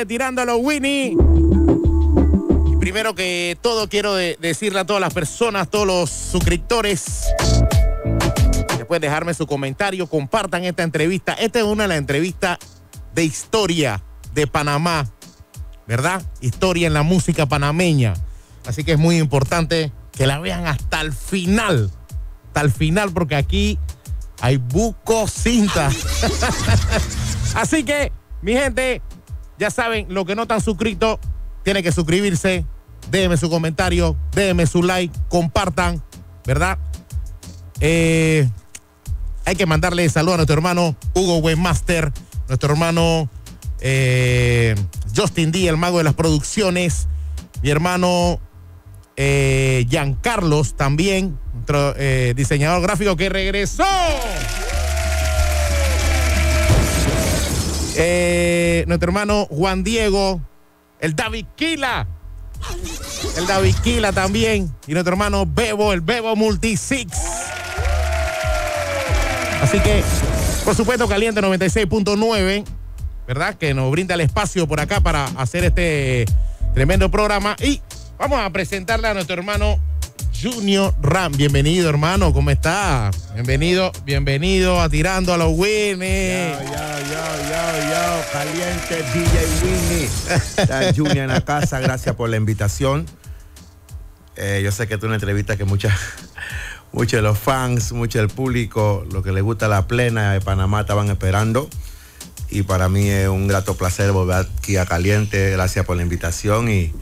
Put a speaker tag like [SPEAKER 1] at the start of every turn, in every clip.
[SPEAKER 1] a tirándolo Winnie. Y primero que todo quiero decirle a todas las personas, todos los suscriptores, después dejarme su comentario, compartan esta entrevista. Esta es una de las entrevistas de historia de Panamá, ¿verdad? Historia en la música panameña. Así que es muy importante que la vean hasta el final. Hasta el final, porque aquí hay buco cinta. Así que, mi gente, ya saben, lo que no están suscritos, tienen que suscribirse. Déjenme su comentario, déjenme su like, compartan, ¿verdad? Eh, hay que mandarle saludo a nuestro hermano Hugo Webmaster, nuestro hermano eh, Justin D, el mago de las producciones, mi hermano eh, Giancarlos también, eh, diseñador gráfico que regresó. Eh, nuestro hermano Juan Diego, el David Quila. El David también. Y nuestro hermano Bebo, el Bebo Multisix. Así que, por supuesto, Caliente 96.9, ¿verdad? Que nos brinda el espacio por acá para hacer este tremendo programa. Y vamos a presentarle a nuestro hermano Junior Ram. Bienvenido, hermano, ¿cómo está? Bienvenido, bienvenido a Tirando a los Winnie.
[SPEAKER 2] caliente DJ Winnie. Está Junior en la casa, gracias por la invitación. yo sé que es una entrevista que muchas muchos de los fans, mucho del público, lo que les gusta la plena de Panamá estaban esperando. Y para mí es un grato placer volver aquí a Caliente. Gracias por la invitación y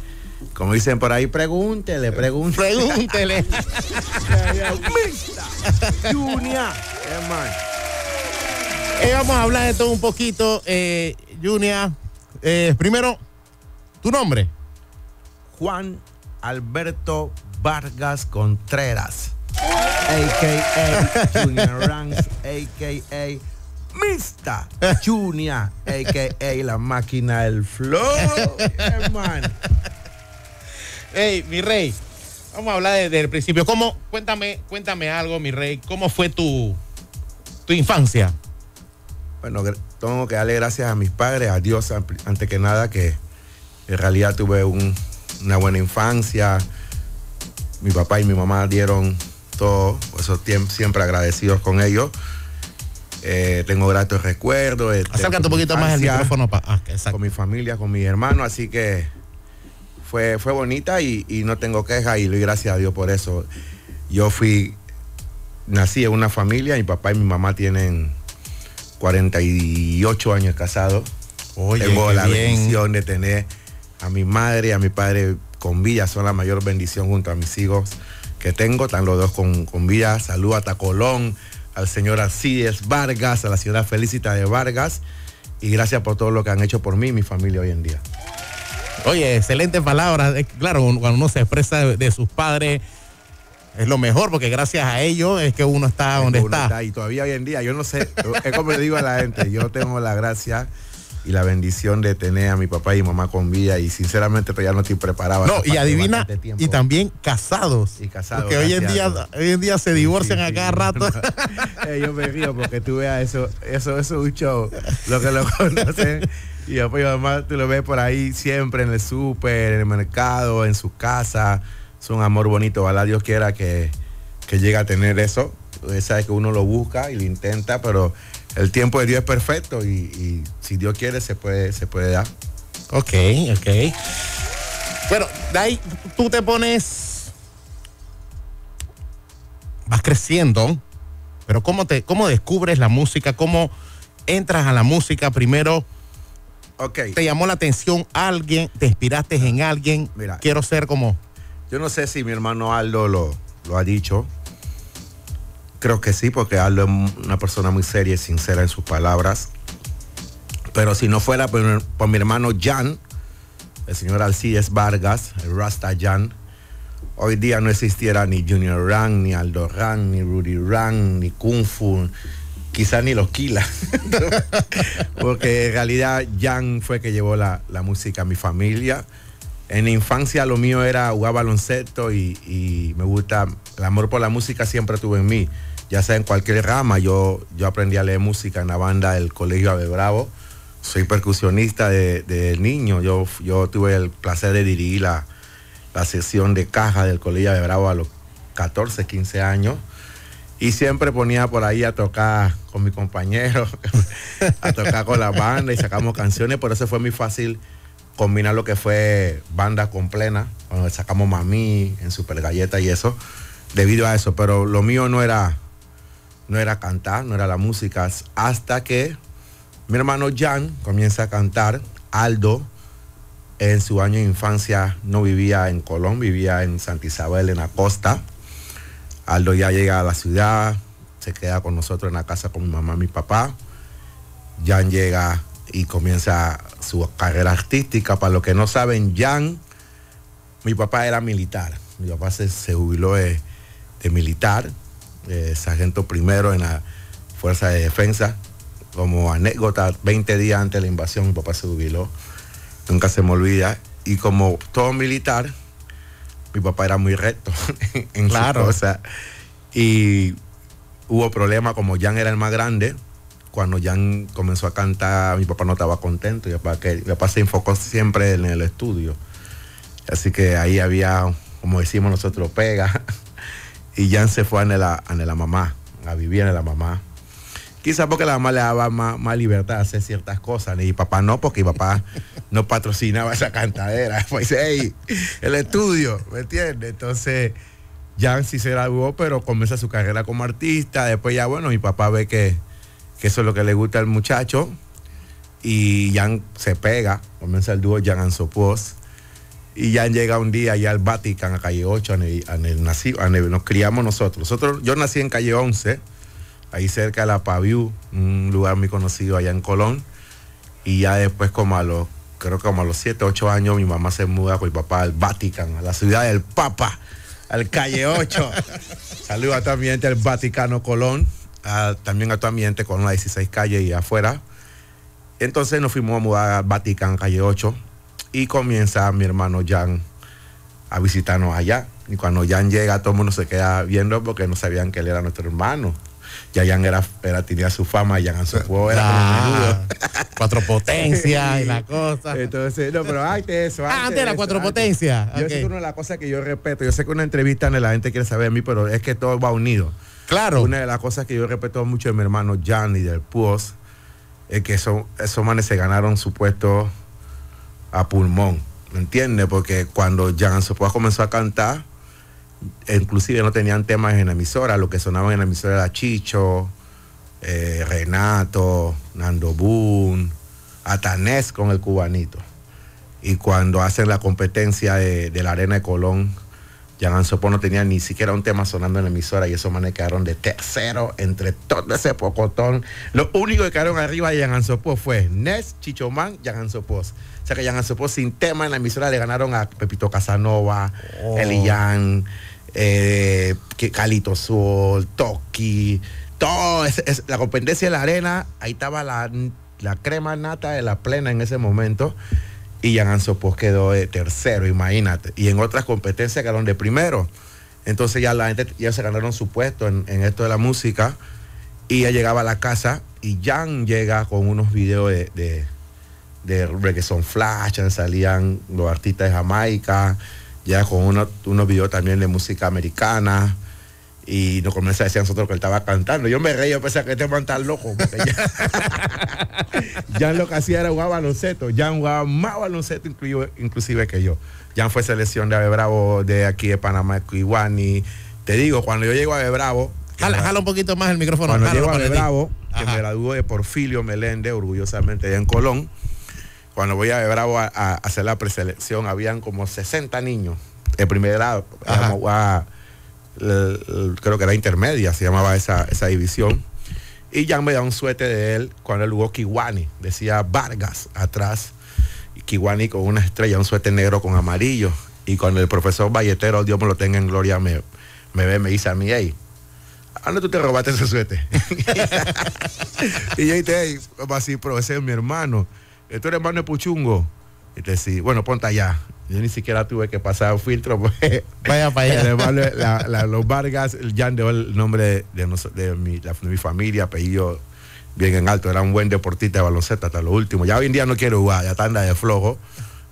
[SPEAKER 2] como dicen por ahí, pregúntele, pregúntele. Pregúntele.
[SPEAKER 1] Junia. Eh, vamos a hablar de todo un poquito, eh, Junia. Eh, primero, tu nombre. Juan Alberto Vargas Contreras.
[SPEAKER 2] AKA Junior Ranks, AKA Mista Junior, AKA la máquina del flow. Hermano.
[SPEAKER 1] Hey, mi rey, vamos a hablar desde el principio. ¿Cómo, cuéntame, cuéntame algo, mi rey. ¿Cómo fue tu, tu infancia?
[SPEAKER 2] Bueno, tengo que darle gracias a mis padres, a Dios, antes que nada, que en realidad tuve una buena infancia. Mi papá y mi mamá dieron todo, eso siempre agradecidos con ellos. Eh, tengo gratos recuerdos. Eh, Acércate un poquito más el micrófono. Ah, con mi familia, con mi hermano, así que fue, bonita y, no tengo queja y doy gracias a Dios por eso. Yo fui, nací en una familia, mi papá y mi mamá tienen 48 años casados. tengo la bendición de tener a mi madre y a mi padre con vida, son la mayor bendición junto a mis hijos que tengo, están los dos con, con vida. Salud hasta Colón, al señor es Vargas, a la ciudad Felicita de
[SPEAKER 1] Vargas. Y gracias por todo lo que han hecho por mí y mi familia hoy en día. Oye, excelentes palabras. Claro, cuando uno se expresa de sus padres, es lo mejor, porque gracias a ellos es que uno está donde está. Y todavía hoy en día, yo no sé, es como le digo a la
[SPEAKER 2] gente, yo tengo la gracia y la bendición de tener a mi papá y mamá con vida y sinceramente todavía pues, no te preparaba. No, y adivina, y también
[SPEAKER 1] casados. Y Porque hoy en, día, hoy en día se divorcian a cada rato.
[SPEAKER 2] Eh, yo me río porque tú veas eso, eso, eso es un show. Lo que lo conocen y pues, además tú lo ves por ahí siempre en el súper, en el mercado, en su casa. Es un amor bonito. Ojalá Dios quiera que, que llegue a tener eso. Sabes que uno lo busca y lo intenta, pero el tiempo de Dios es perfecto y, si Dios quiere se puede, se puede dar. Ok, ok.
[SPEAKER 1] Bueno, de ahí tú te pones. Vas creciendo, pero ¿cómo, te, cómo descubres la música? ¿Cómo entras a la música primero? ¿Te llamó la atención alguien? ¿Te inspiraste en ah, alguien? Mira, Quiero ser como.
[SPEAKER 2] Yo no sé si mi hermano Aldo lo, ha dicho. Creo que sí, porque Aldo es una persona muy seria y sincera en sus palabras. Pero si no fuera por, mi hermano Jan, el señor Alcides Vargas, el Rasta Jan, hoy día no existiera ni Junior Rang, ni Aldo Rang, ni Rudy Rang, ni Kung Fu, quizás ni los quila. Porque en realidad Jan fue que llevó la, música a mi familia. En infancia lo mío era jugar baloncesto y, me gusta, el amor por la música siempre tuve en mí, ya sea en cualquier rama. Yo, yo aprendí a leer música en la banda del Colegio Ave Bravo. Soy percusionista de, niño. Yo, yo tuve el placer de dirigir la, la sesión de caja del Colegio Ave Bravo a los 14, 15 años. Y siempre ponía por ahí a tocar con mi compañero, a tocar con la banda y sacamos canciones. Por eso fue muy fácil combinar lo que fue banda con plena, cuando sacamos Mami en Super Galleta y eso, debido a eso. Pero lo mío no era, no era cantar, no era la música, hasta que mi hermano Jan comienza a cantar, Aldo, en su año de infancia no vivía en Colón, vivía en Santa Isabel, en la costa. Aldo ya llega a la ciudad, se queda con nosotros en la casa con mi mamá y mi papá. Jan llega y comienza su carrera artística. Para los que no saben, Jan, mi papá era militar. Mi papá se, jubiló de, militar, sargento primero en la Fuerza de Defensa. Como anécdota, 20 días antes de la invasión, mi papá se jubiló. Nunca se me olvida. Y como todo militar, mi papá era muy recto en claro. Y hubo problemas como Jan era el más grande. Cuando Jan comenzó a cantar, mi papá no estaba contento. Mi papá, que, se enfocó siempre en el estudio. Así que ahí había, como decimos nosotros, pega. Y Jan se fue a la, a la mamá, a vivir en la mamá. Quizás porque la mamá le daba más, libertad a hacer ciertas cosas. Y papá no, porque papá no patrocinaba esa cantadera. Pues, el estudio, ¿me entiendes? Entonces, Jan sí se graduó, pero comienza su carrera como artista. Después ya, bueno, mi papá ve que, eso es lo que le gusta al muchacho. Y Jan se pega, comienza el dúo Jan Sopos. Y Jan llega un día allá al Vatican, a calle 8, nos criamos nosotros. nosotros. Yo nací en calle 11 ahí cerca de la Paviú un lugar muy conocido allá en Colón. Y ya después como a los, creo que como a los 7, 8 años, mi mamá se muda con mi papá al Vaticano, a la ciudad del Papa, al calle 8. Saludos a toda Vaticano Colón, también a tu ambiente con la 16 calle y afuera. Entonces nos fuimos a mudar al Vaticano, calle 8, y comienza mi hermano Jan a visitarnos allá. Y cuando Jan llega, todo el mundo se queda viendo porque no sabían que él era nuestro hermano ya era, era, tenía su fama, Jan su era ah, cuatro potencias y la cosa. Entonces, no, pero antes de eso. Ah, antes cuatro potencias. Yo sé una de las cosas que yo respeto, yo sé que una entrevista la gente quiere saber de mí, pero es que todo va unido. Claro. Una de las cosas que yo respeto mucho de mi hermano Jan y del Puos es que esos, esos manes se ganaron su puesto a pulmón. ¿Me entiendes? Porque cuando Jan Puos comenzó a cantar, e inclusive no tenían temas en la emisora, lo que sonaban en la emisora era Chicho, eh, Renato, Nando Boon, Atanés con el cubanito. Y cuando hacen la competencia de, la Arena de Colón, Yanan Sopo no tenía ni siquiera un tema sonando en la emisora y esos manes quedaron de tercero entre todo ese pocotón. Lo único que quedaron arriba de Yanan fue Nes, Chichomán, Yanan Sopó sea que Jan sin tema en la emisora le ganaron a Pepito Casanova, oh. Elian, eh, Calito Sol, Toki, todo. Es, la competencia de la arena, ahí estaba la, crema nata de la plena en ese momento y Jan Anzopos quedó de tercero, imagínate. Y en otras competencias quedaron de primero. Entonces ya la gente ya se ganaron su puesto en, esto de la música. Y ya llegaba a la casa y Jan llega con unos videos de, de reggaeton flash, salían los artistas de Jamaica, ya con uno, unos videos también de música americana. Y nos comienza a decir nosotros que él estaba cantando. Yo me reí, yo pensé que este man tan loco. ya, Jan lo que hacía era jugar baloncesto. Jan jugaba más baloncesto inclusive que yo. Jan fue selección de Ave Bravo de aquí de Panamá, Kiwani. Te digo, cuando yo llego a Ave Bravo. Jala,
[SPEAKER 1] un poquito más el micrófono. Cuando llego a Ave Bravo,
[SPEAKER 2] que me graduó de Porfilio Meléndez, orgullosamente, allá en Colón cuando voy a Bravo a, hacer la preselección, habían como 60 niños En primer grado. creo que era intermedia, se llamaba esa, división. Y ya me da un suete de él cuando él jugó Kiwani. Decía Vargas atrás. Kiwani con una estrella, un suete negro con amarillo. Y cuando el profesor Balletero Dios me lo tenga en gloria, me, me ve, me dice a mí, hey, ¿a dónde tú te robaste ese suete? y yo dije, así, pero ese es mi hermano tú eres hermano de Puchungo. Y te este, bueno, ponta allá. Yo ni siquiera tuve que pasar filtro. Pues. Vaya para allá. los Vargas, Jan dio el nombre de, mi, familia, apellido pues, bien en alto. Era un buen deportista de baloncesto hasta lo último. Ya hoy en día no quiero jugar, ya tanda de flojo.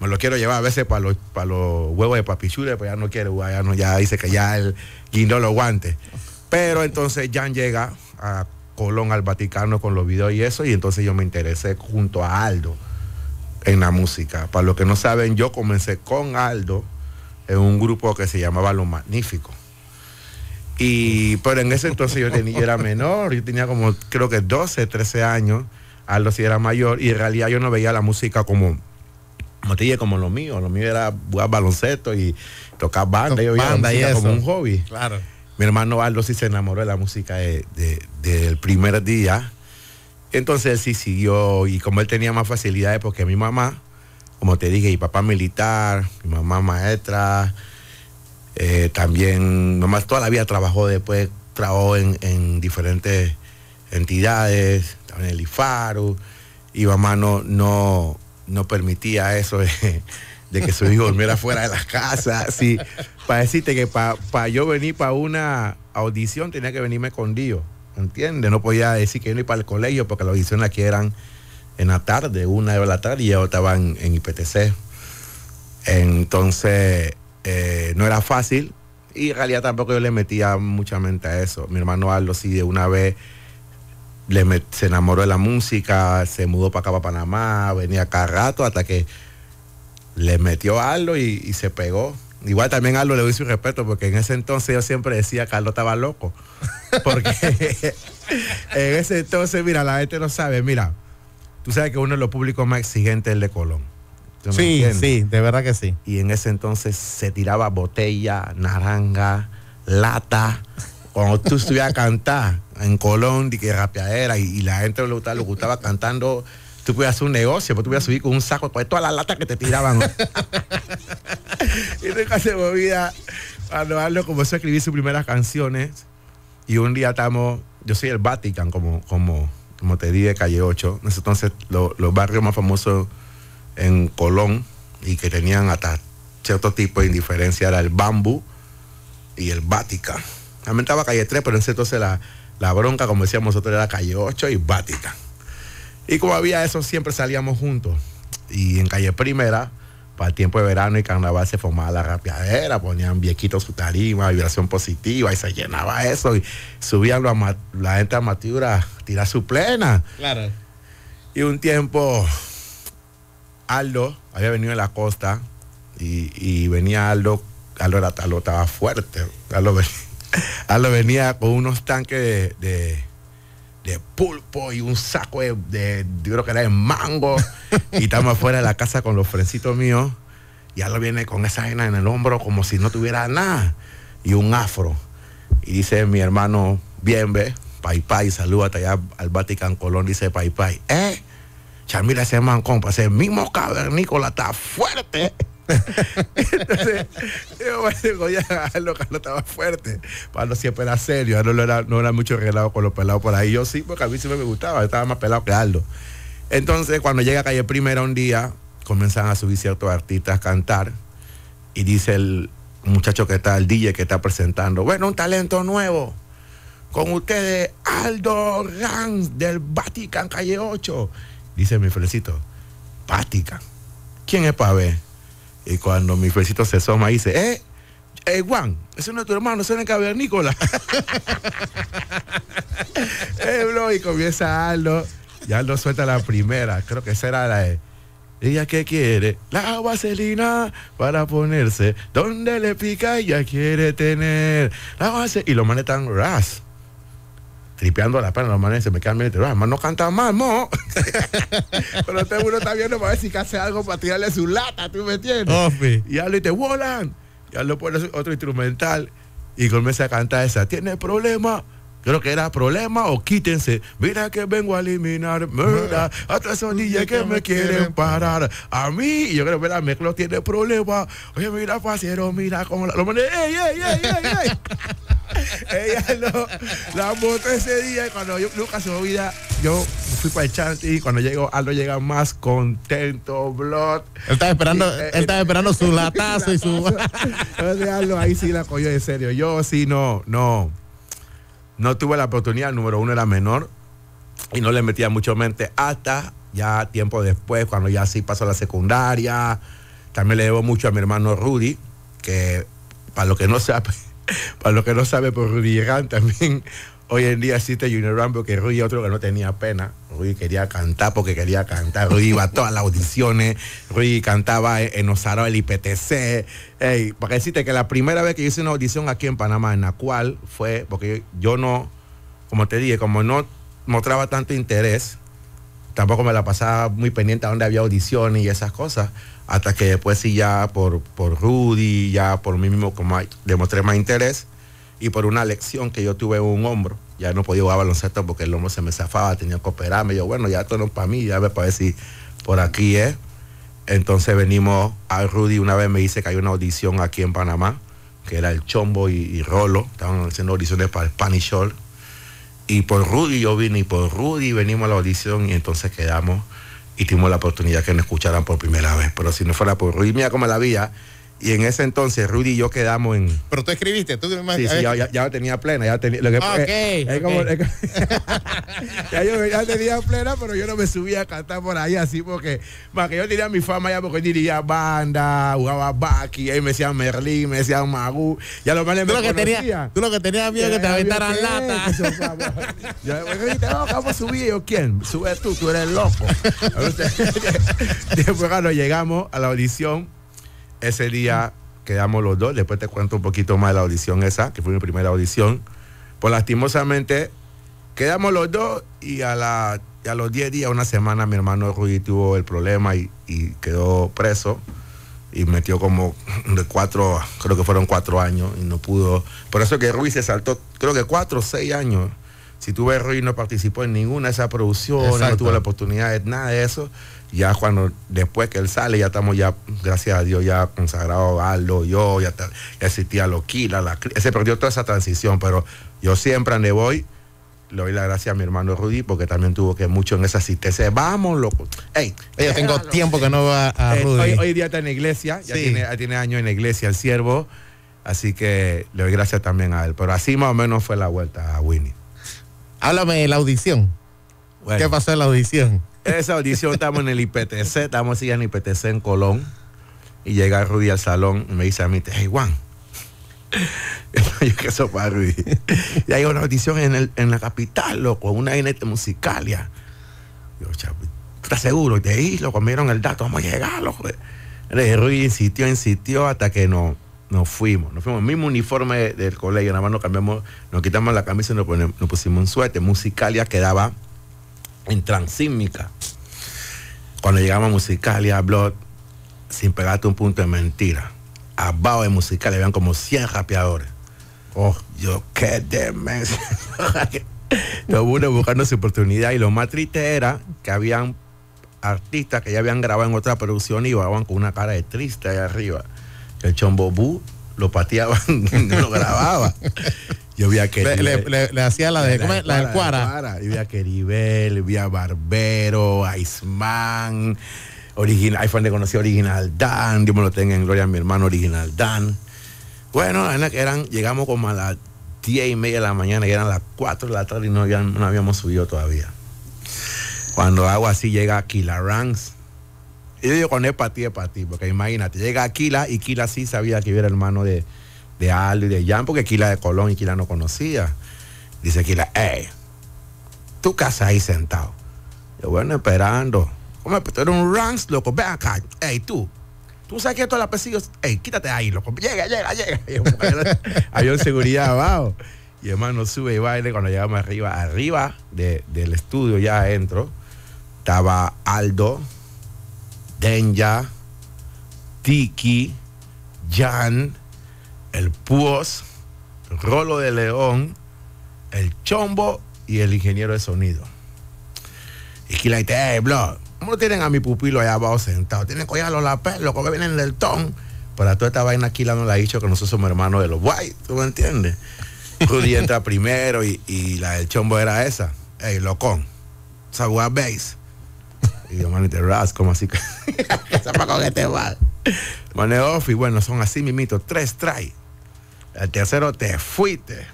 [SPEAKER 2] Me lo quiero llevar a veces para los, huevos de papichule, pero pues, ya no quiero jugar, ya, dice que ya el guindó lo aguante Pero entonces Jan llega a Colón, al Vaticano con los videos y eso, y entonces yo me interesé junto a Aldo en la música. Para los que no saben, yo comencé con Aldo en un grupo que se llamaba Los Magníficos. Y, pero en ese entonces yo, tenía, era menor, yo tenía como creo que 12, 13 años, Aldo sí era mayor, y en realidad yo no veía la música como, como, como lo mío, lo mío era jugar baloncesto y tocar banda, yo como un hobby. Mi hermano Aldo sí se enamoró de la música del de, primer día entonces sí siguió y como él tenía más facilidades porque mi mamá, como te dije, mi papá militar, mi mamá maestra, eh, también, nomás toda la vida trabajó después, trabajó en, diferentes entidades, también el IFARU, y mamá no, no, permitía eso de, que su hijo durmiera fuera de las casas. Sí, para decirte que para yo venir para una audición tenía que venirme escondido ¿entiendes? No podía decir que yo no iba al colegio porque las audiciones aquí eran en la tarde, una de la tarde y yo estaba en, en IPTC. Entonces, eh, no era fácil y en realidad tampoco yo le metía mucha mente a eso. Mi hermano Aldo sí de una vez le se enamoró de la música, se mudó para acá, para Panamá, venía cada rato hasta que le metió algo y se pegó. Igual también a Aldo le doy su respeto porque en ese entonces yo siempre decía que Aldo estaba loco. Porque en ese entonces, mira, la gente no sabe, mira, tú sabes que uno de los públicos más exigentes es el de Colón.
[SPEAKER 1] Sí, sí,
[SPEAKER 2] de verdad que sí. Y en ese entonces se tiraba botella, naranja, lata. Cuando tú estuvieras a cantar en Colón, de que rapeadera, y, y la gente lo, lo gustaba cantando tú puedes hacer un negocio, pues tú a subir con un saco con toda la lata que te tiraban. y nunca se movía cuando comenzó comenzó a escribir sus primeras canciones. Y un día estamos, yo soy el Vatican, como, como, como te dije, calle 8. Entonces, los barrios más famosos en Colón y que tenían hasta cierto tipo de indiferencia era el Bambú y el Vatican. También estaba calle 3, pero en entonces la, la bronca, como decíamos nosotros, era calle 8 y Vatican. Y como había eso, siempre salíamos juntos. Y en calle primera, para el tiempo de verano y carnaval se formaba la rapiadera, ponían viejitos su tarima, vibración positiva, y se llenaba eso, y subían la gente a Matura a tirar su plena. Claro. Y un tiempo, Aldo había venido de la costa, y, venía Aldo, Aldo, era, talota, estaba fuerte, Aldo venía, con unos tanques de de pulpo y un saco de, yo creo que era de mango. y estamos afuera de la casa con los frencitos míos. Y ahora viene con esa vaina en el hombro como si no tuviera nada. Y un afro. Y dice mi hermano, bien, ve, pay pay, salúdate allá al Vatican Colón, dice pay pay. ¿Eh? Chamila ese man, ese mismo cavernícola está fuerte. Entonces, yo me que Carlos estaba fuerte. Pablo siempre era serio, no, era, mucho regalado con los pelados por ahí. Yo sí, porque a mí sí me gustaba, estaba más pelado que Aldo. Entonces, cuando llega a Calle Primera un día, comienzan a subir ciertos artistas a cantar y dice el muchacho que está, el DJ que está presentando, bueno, un talento nuevo. Con ustedes, Aldo Ranz del Vatican, calle 8. Dice mi felicito, Vatican. ¿Quién es para ver? Y cuando mi pesito se asoma, dice, eh, eh, Juan, ese no es tu hermano, ese no es cavernícola. eh, bro, y comienza Aldo. Y Aldo suelta la primera, creo que será la E. ¿Ella que quiere? La vaselina para ponerse. Donde le pica ella quiere tener? La vaselina. Y lo manetan ras tripeando la pena, los manes se me quedan medio Además, ah, no canta mal, ¿no? Pero este uno está viendo para ver si hace algo para tirarle su lata, ¿tú me entiendes? Oh, y hablo y te volan. ya lo por otro instrumental. Y comienza a cantar esa. ¿Tiene problema? Creo que era problema o quítense. Mira que vengo a eliminar, mira, a todas que, me quieren, parar. A mí, yo creo que la mezcla tiene problema. Oye, mira, pasero, mira cómo la. ey, ey, ey, ey! ella no, la botó ese día cuando yo, Nunca se olvida, yo fui para el chanty y cuando llegó Aldo llega más contento, blot. Él estaba esperando, él eh, estaba esperando su latazo y su. ahí sí la cogió en serio. Yo sí no, no. No tuve la oportunidad, número uno era menor y no le metía mucho mente hasta ya tiempo después, cuando ya sí pasó la secundaria. También le debo mucho a mi hermano Rudy, que para lo que no sepa para los que no saben, por pues Rudy Ram también hoy en día existe Junior Rambo, que Rudy otro que no tenía pena. Rudy quería cantar porque quería cantar. Rudy iba a todas las audiciones. Rudy cantaba en Osaro el IPTC. Ey, para te que la primera vez que hice una audición aquí en Panamá, en la cual fue porque yo no, como te dije, como no mostraba tanto interés, tampoco me la pasaba muy pendiente a donde había audiciones y esas cosas, hasta que después sí ya por, por Rudy, ya por mí mismo como demostré más interés y por una lección que yo tuve en un hombro, ya no podía jugar baloncesto porque el hombro se me zafaba, tenía que operarme, yo bueno, ya esto no es para mí, ya me parece si por aquí es. Entonces venimos a Rudy, una vez me dice que hay una audición aquí en Panamá, que era el Chombo y, Rolo, estaban haciendo audiciones para el Spanish Shore y por Rudy yo vine y por Rudy venimos a la audición y entonces quedamos y tuvimos la oportunidad que nos escucharan por primera vez. Pero si no fuera por Rudy, mira cómo la vida y en ese entonces Rudy y yo quedamos en. Pero tú escribiste, tú me Sí, ya, tenía plena, ya tenía. Lo que, ya yo tenía plena, pero yo no me subía a cantar por ahí así porque. Más que yo tenía mi fama ya porque yo diría banda, jugaba Baki, ahí me decían Merlín, me decían Magu Ya lo que Tenía, tú lo que
[SPEAKER 1] tenías miedo que, te aventaran lata.
[SPEAKER 2] vamos a subir. Yo, ¿quién? Sube tú, tú eres loco. Después cuando llegamos a la audición ese día quedamos los dos. Después te cuento un poquito más de la audición esa, que fue mi primera audición. Pues lastimosamente quedamos los dos y a, la, los 10 días, una semana, mi hermano Ruiz tuvo el problema y, quedó preso y metió como de cuatro, creo que fueron cuatro años y no pudo. Por eso que Ruiz se saltó, creo que cuatro o seis años. Si tuve Ruiz no participó en ninguna de esas producciones, no tuvo la oportunidad de nada de eso ya cuando después que él sale, ya estamos ya, gracias a Dios, ya consagrado algo yo, ya, existía Loquila, la, se perdió toda esa transición, pero yo siempre me voy, le doy la gracia a mi hermano Rudy porque también tuvo que mucho en esa asistencia. Vamos, loco. Ey, yo eh, tengo tiempo que no va a eh, Rudy. Hoy, día está en la iglesia, ya tiene, años en la iglesia, el siervo. Así que le doy gracias también a él. Pero así más o menos fue la vuelta a Winnie. Háblame de la audición. ¿Qué pasó en la audición? esa audición estamos en el IPTC, estamos allí en el IPTC en Colón. Y llega Rudy al salón y me dice a mí, hey Juan. yo que eso para Rudy. y hay una audición en, el, en la capital, loco, una este musicalia Musicalia. Yo, ¿estás seguro? De ahí, lo comieron el dato, vamos a llegar, loco. Rudy insistió, insistió hasta que no nos fuimos, nos fuimos, mismo uniforme del colegio, nada más nos cambiamos, nos quitamos la camisa y nos, pusimos un suéter. Musicalia quedaba en Transísmica. Cuando llegamos a Musicalia, Blood, sin pegarte un punto de mentira. Abajo de Musicalia habían como 100 rapeadores. Oh, yo qué demencia. Todo uno buscando su oportunidad. Y lo más triste era que habían artistas que ya habían grabado en otra producción y bajaban con una cara de triste ahí arriba. El chombo chombobú lo pateaban, no lo grababa. Yo vi a Le,
[SPEAKER 1] hacía la de, la, de, cuara, Y vi a Queribel,
[SPEAKER 2] vi a Barbero, a original, ahí fue donde conocí Original Dan, Dios me lo tenga en gloria a mi hermano Original Dan. Bueno, eran, llegamos como a las 10 y media de la mañana, y eran las 4 de la tarde y no, no habíamos subido todavía. Cuando hago así llega Aquila Ranks. Y yo digo con él para ti, para ti, porque imagínate, llega Aquila y Aquila sí sabía que yo era hermano de, de Aldo y de Jan, porque Kila de Colón y Kila no conocía. Dice Kila, hey, tu casa ahí sentado. Yo, bueno, esperando. Pero tú eres un runs, loco, ven acá. Hey, tú. Tú sabes que esto es la Hey, quítate ahí, loco. Llega, llega, llega. hay había un seguridad abajo. Y hermano sube y baile. Cuando llegamos arriba, arriba de, del estudio, ya adentro, estaba Aldo, Denja, Tiki, Jan el Púos, Rolo de León, el Chombo y el ingeniero de sonido. Y que la blog, ¿cómo lo tienen a mi pupilo allá abajo sentado? Tienen que los la loco, que vienen del ton. Para toda esta vaina aquí la no la ha dicho que nosotros somos hermanos de los guay, ¿tú me entiendes? Rudy entra primero y, la del chombo era esa. Ey, locón, Sagua Base. Y yo, manito, Ras, como así? ¿Qué con este mal? y bueno, son así mito, tres try. El tercero, te fuiste.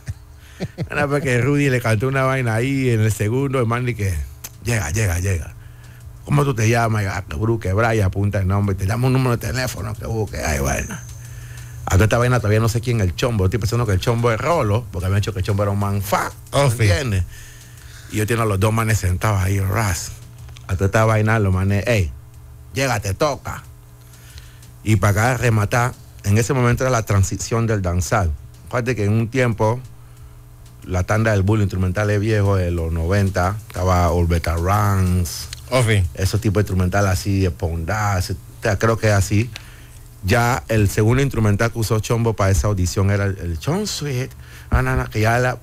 [SPEAKER 2] vez porque Rudy le cantó una vaina ahí en el segundo, el man que llega, llega, llega. ¿Cómo tú te llamas? Ah, que Bruce, Brian, apunta el nombre, te llama un número de teléfono, que busque, ay, bueno. Acá esta vaina todavía no sé quién es el chombo. Estoy pensando que el chombo es Rolo, porque me han dicho que el chombo era un man oh, Y yo tengo los dos manes sentados ahí, ras. Acá esta vaina, los manes, hey, llega, te toca. Y para acá rematar, en ese momento era la transición del danzal. Fíjate que en un tiempo la tanda del bull instrumental es viejo de los 90, estaba Olbeta ranks oh, esos tipos de instrumental así, de creo que así. Ya el segundo instrumental que usó Chombo para esa audición era el, Chon Sweet, ah, no, que ya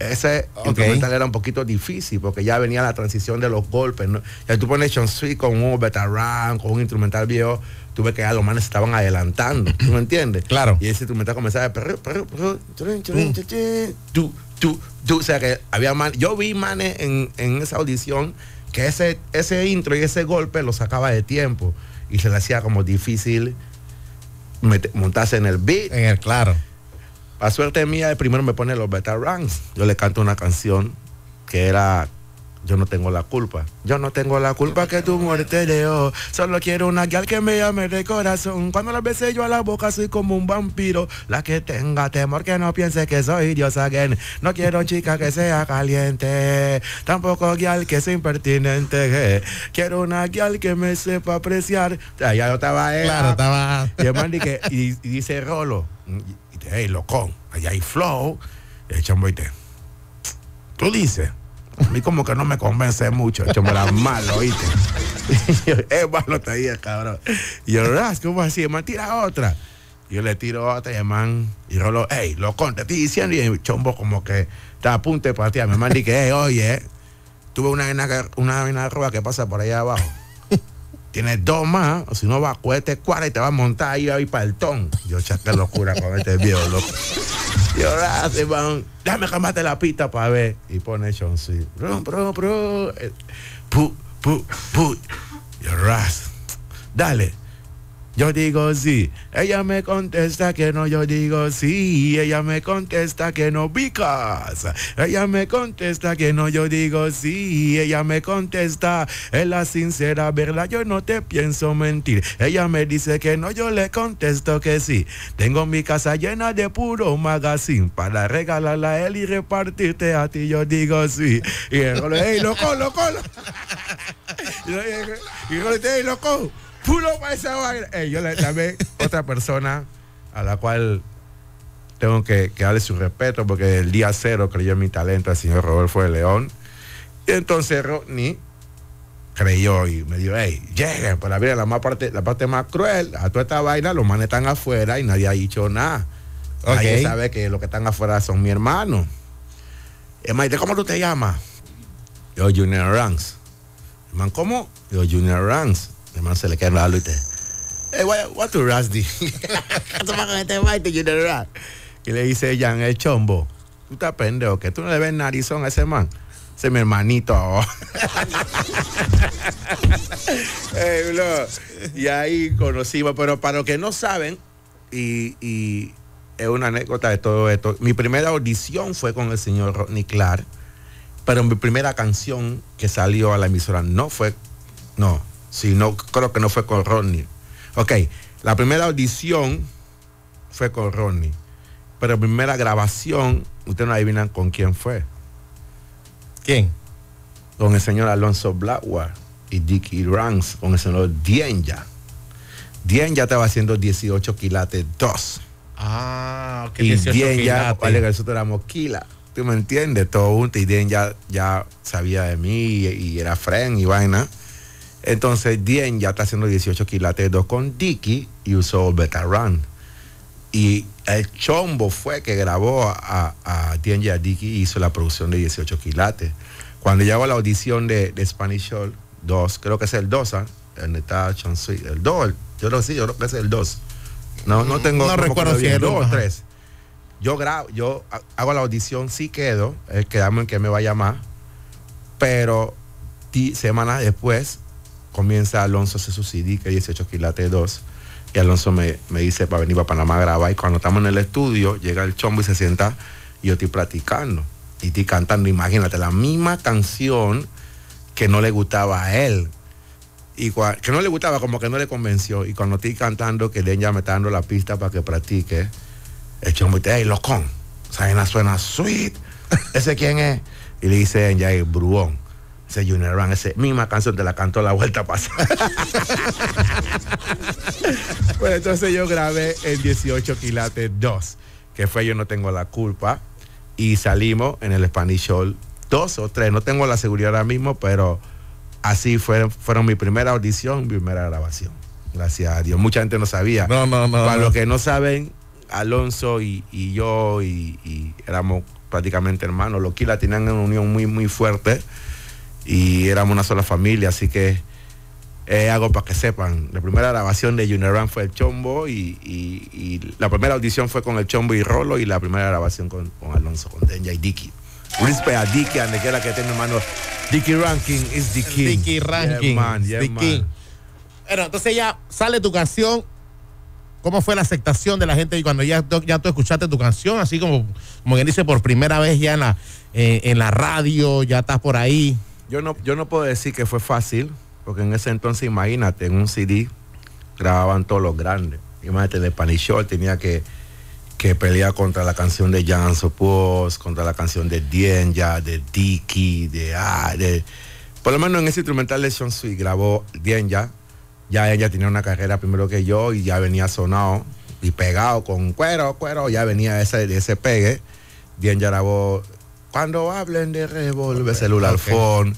[SPEAKER 2] ese instrumental era un poquito difícil porque ya venía la transición de los golpes. Ya tú pones Chon con un beta Run, con un instrumental viejo tú ves que ya ah, los manes estaban adelantando, ¿tú me entiendes? Claro. Y ese tú me estás comenzando perro, perro, tú, tú, tú, o sea que había manes, yo vi manes en, esa audición que ese, ese intro y ese golpe lo sacaba de tiempo y se le hacía como difícil montarse en el beat. En el claro. A suerte mía, primero me pone los beta ranks. Yo le canto una canción que era yo no tengo la culpa. Yo no tengo la culpa que tu muerte leo. Solo quiero una guial que me llame de corazón. Cuando la besé yo a la boca soy como un vampiro. La que tenga temor que no piense que soy Dios again. No quiero chica que sea caliente. Tampoco guial que sea impertinente. Quiero una guial que me sepa apreciar. allá ya yo estaba eh. Claro, estaba. Y, que, y, dice Rolo. Y, hey, locón. Allá hay flow. El Tú dices. A mí como que no me convence mucho, Chombo, me la malo, ¿oíste? es malo todavía, cabrón. Y yo, ¿cómo así? Me tira otra. Yo le tiro otra y el man, y yo lo, hey, lo conté, estoy diciendo, y el chombo como que está a punto de me Mi man dije, hey, oye, tuve una, una, una, una que pasa por allá abajo. Tienes dos más, o si no vas a coger este y te vas a montar ahí ahí para el ton. Yo, ya locura con este viejo loco. Y ahora se van, dame cambiarte la pista para ver. Y pone choncito. Bro, bro, eh, Pu, pu, pu. Y ahora, dale yo digo sí. Ella me contesta que no, yo digo sí. Ella me contesta que no, because. Ella me contesta que no, yo digo sí. Ella me contesta, es la sincera verdad, yo no te pienso mentir. Ella me dice que no, yo le contesto que sí. Tengo mi casa llena de puro magazine para regalarla a él y repartirte a ti, yo digo sí. Y él, hey, loco, loco. Y loco yo le llamé otra persona a la cual tengo que, darle su respeto porque el día cero creyó en mi talento el señor Rodolfo de León. Y entonces Rodney creyó y me dijo, hey, lleguen, para ver la, más parte, la parte más cruel, a toda esta vaina los manes están afuera y nadie ha dicho nada. Okay. sabe que los que están afuera son mi hermano. Es más, ¿cómo tú te llamas? Yo, Junior Ranks. man, ¿cómo? Yo, Junior Ranks. Mi hermano se le queda la y te. y le dice Jan, el chombo, tú aprendes o que tú no le ves narizón a ese man. Ese es mi hermanito. y ahí conocimos, pero para los que no saben, y, y es una anécdota de todo esto. Mi primera audición fue con el señor Rodney Clark, pero mi primera canción que salió a la emisora no fue, no, si no, creo que no fue con Ronnie. Ok, la primera audición fue con Ronnie, Pero la primera grabación, ustedes no adivinan con quién fue. ¿Quién? Con el señor Alonso Blackwell y Dicky Ranks, con el señor Dienja. Dienja estaba haciendo 18 quilates 2.
[SPEAKER 1] Ah, ok. Y Dienya, vale, que nosotros
[SPEAKER 2] éramos moquila. ¿Tú me entiendes? Todo un y Dienja ya sabía de mí y, y era friend y vaina. Entonces Dien ya está haciendo 18 quilates 2 con Dicky y usó Run... Y el chombo fue que grabó a, a Dicky... y hizo la producción de 18 quilates. Cuando yo hago la audición de, Spanish Show 2, creo que es el 2, ¿ah? el 2, yo lo sí, yo creo que es el 2. No, no mm, tengo. recuerdo si el 2 o 3. Yo grabo, yo hago la audición, sí quedo, eh, quedamos en que me va a llamar, pero semanas después comienza Alonso se su CD, que 18 quilates 2. Y Alonso me, dice para venir para Panamá a grabar. Y cuando estamos en el estudio, llega el chombo y se sienta y yo estoy platicando. Y estoy cantando, imagínate, la misma canción que no le gustaba a él. Y que no le gustaba, como que no le convenció. Y cuando estoy cantando, que el ya me está dando la pista para que practique, el chombo dice, sea, en la suena sweet. ¿Ese quién es? Y le dice ya el bruón ese Junior Esa misma canción te la cantó la vuelta pasada. pues entonces yo grabé el 18 quilates 2, que fue Yo no tengo la culpa, y salimos en el Spanish Show 2 o 3. No tengo la seguridad ahora mismo, pero así fueron, fueron mi primera audición, mi primera grabación. Gracias a Dios. Mucha gente no sabía. Para los que no saben, Alonso y, yo y, éramos prácticamente hermanos. Los Quilates tenían una unión muy, muy fuerte y éramos una sola familia, así que eh, hago para que sepan. La primera grabación de Junior fue el Chombo y, la primera audición fue con el Chombo y Rolo y la primera grabación con, Alonso, con Denja y Dicky. Respect a Dicky, donde quiera que tiene hermano. Dicky Ranking is the Dicky Ranking.
[SPEAKER 1] entonces ya sale tu canción. ¿Cómo fue la aceptación de la gente y cuando ya, ya tú escuchaste tu canción? Así como, como quien dice, por primera vez ya en la, eh, en la radio, ya estás por ahí.
[SPEAKER 2] Yo no, puedo decir que fue fácil, porque en ese entonces, imagínate, en un CD grababan todos los grandes. Imagínate, de Panichol tenía que, que pelear contra la canción de Jan Sopos, contra la canción de Dienja, de Dicky, de, ah, de... Por lo menos en ese instrumental de Sean Sui grabó Dienja. Ya ella tenía una carrera primero que yo y ya venía sonado y pegado con cuero, cuero, ya venía ese, ese pegue. Dienja grabó cuando hablen de revolver celular phone,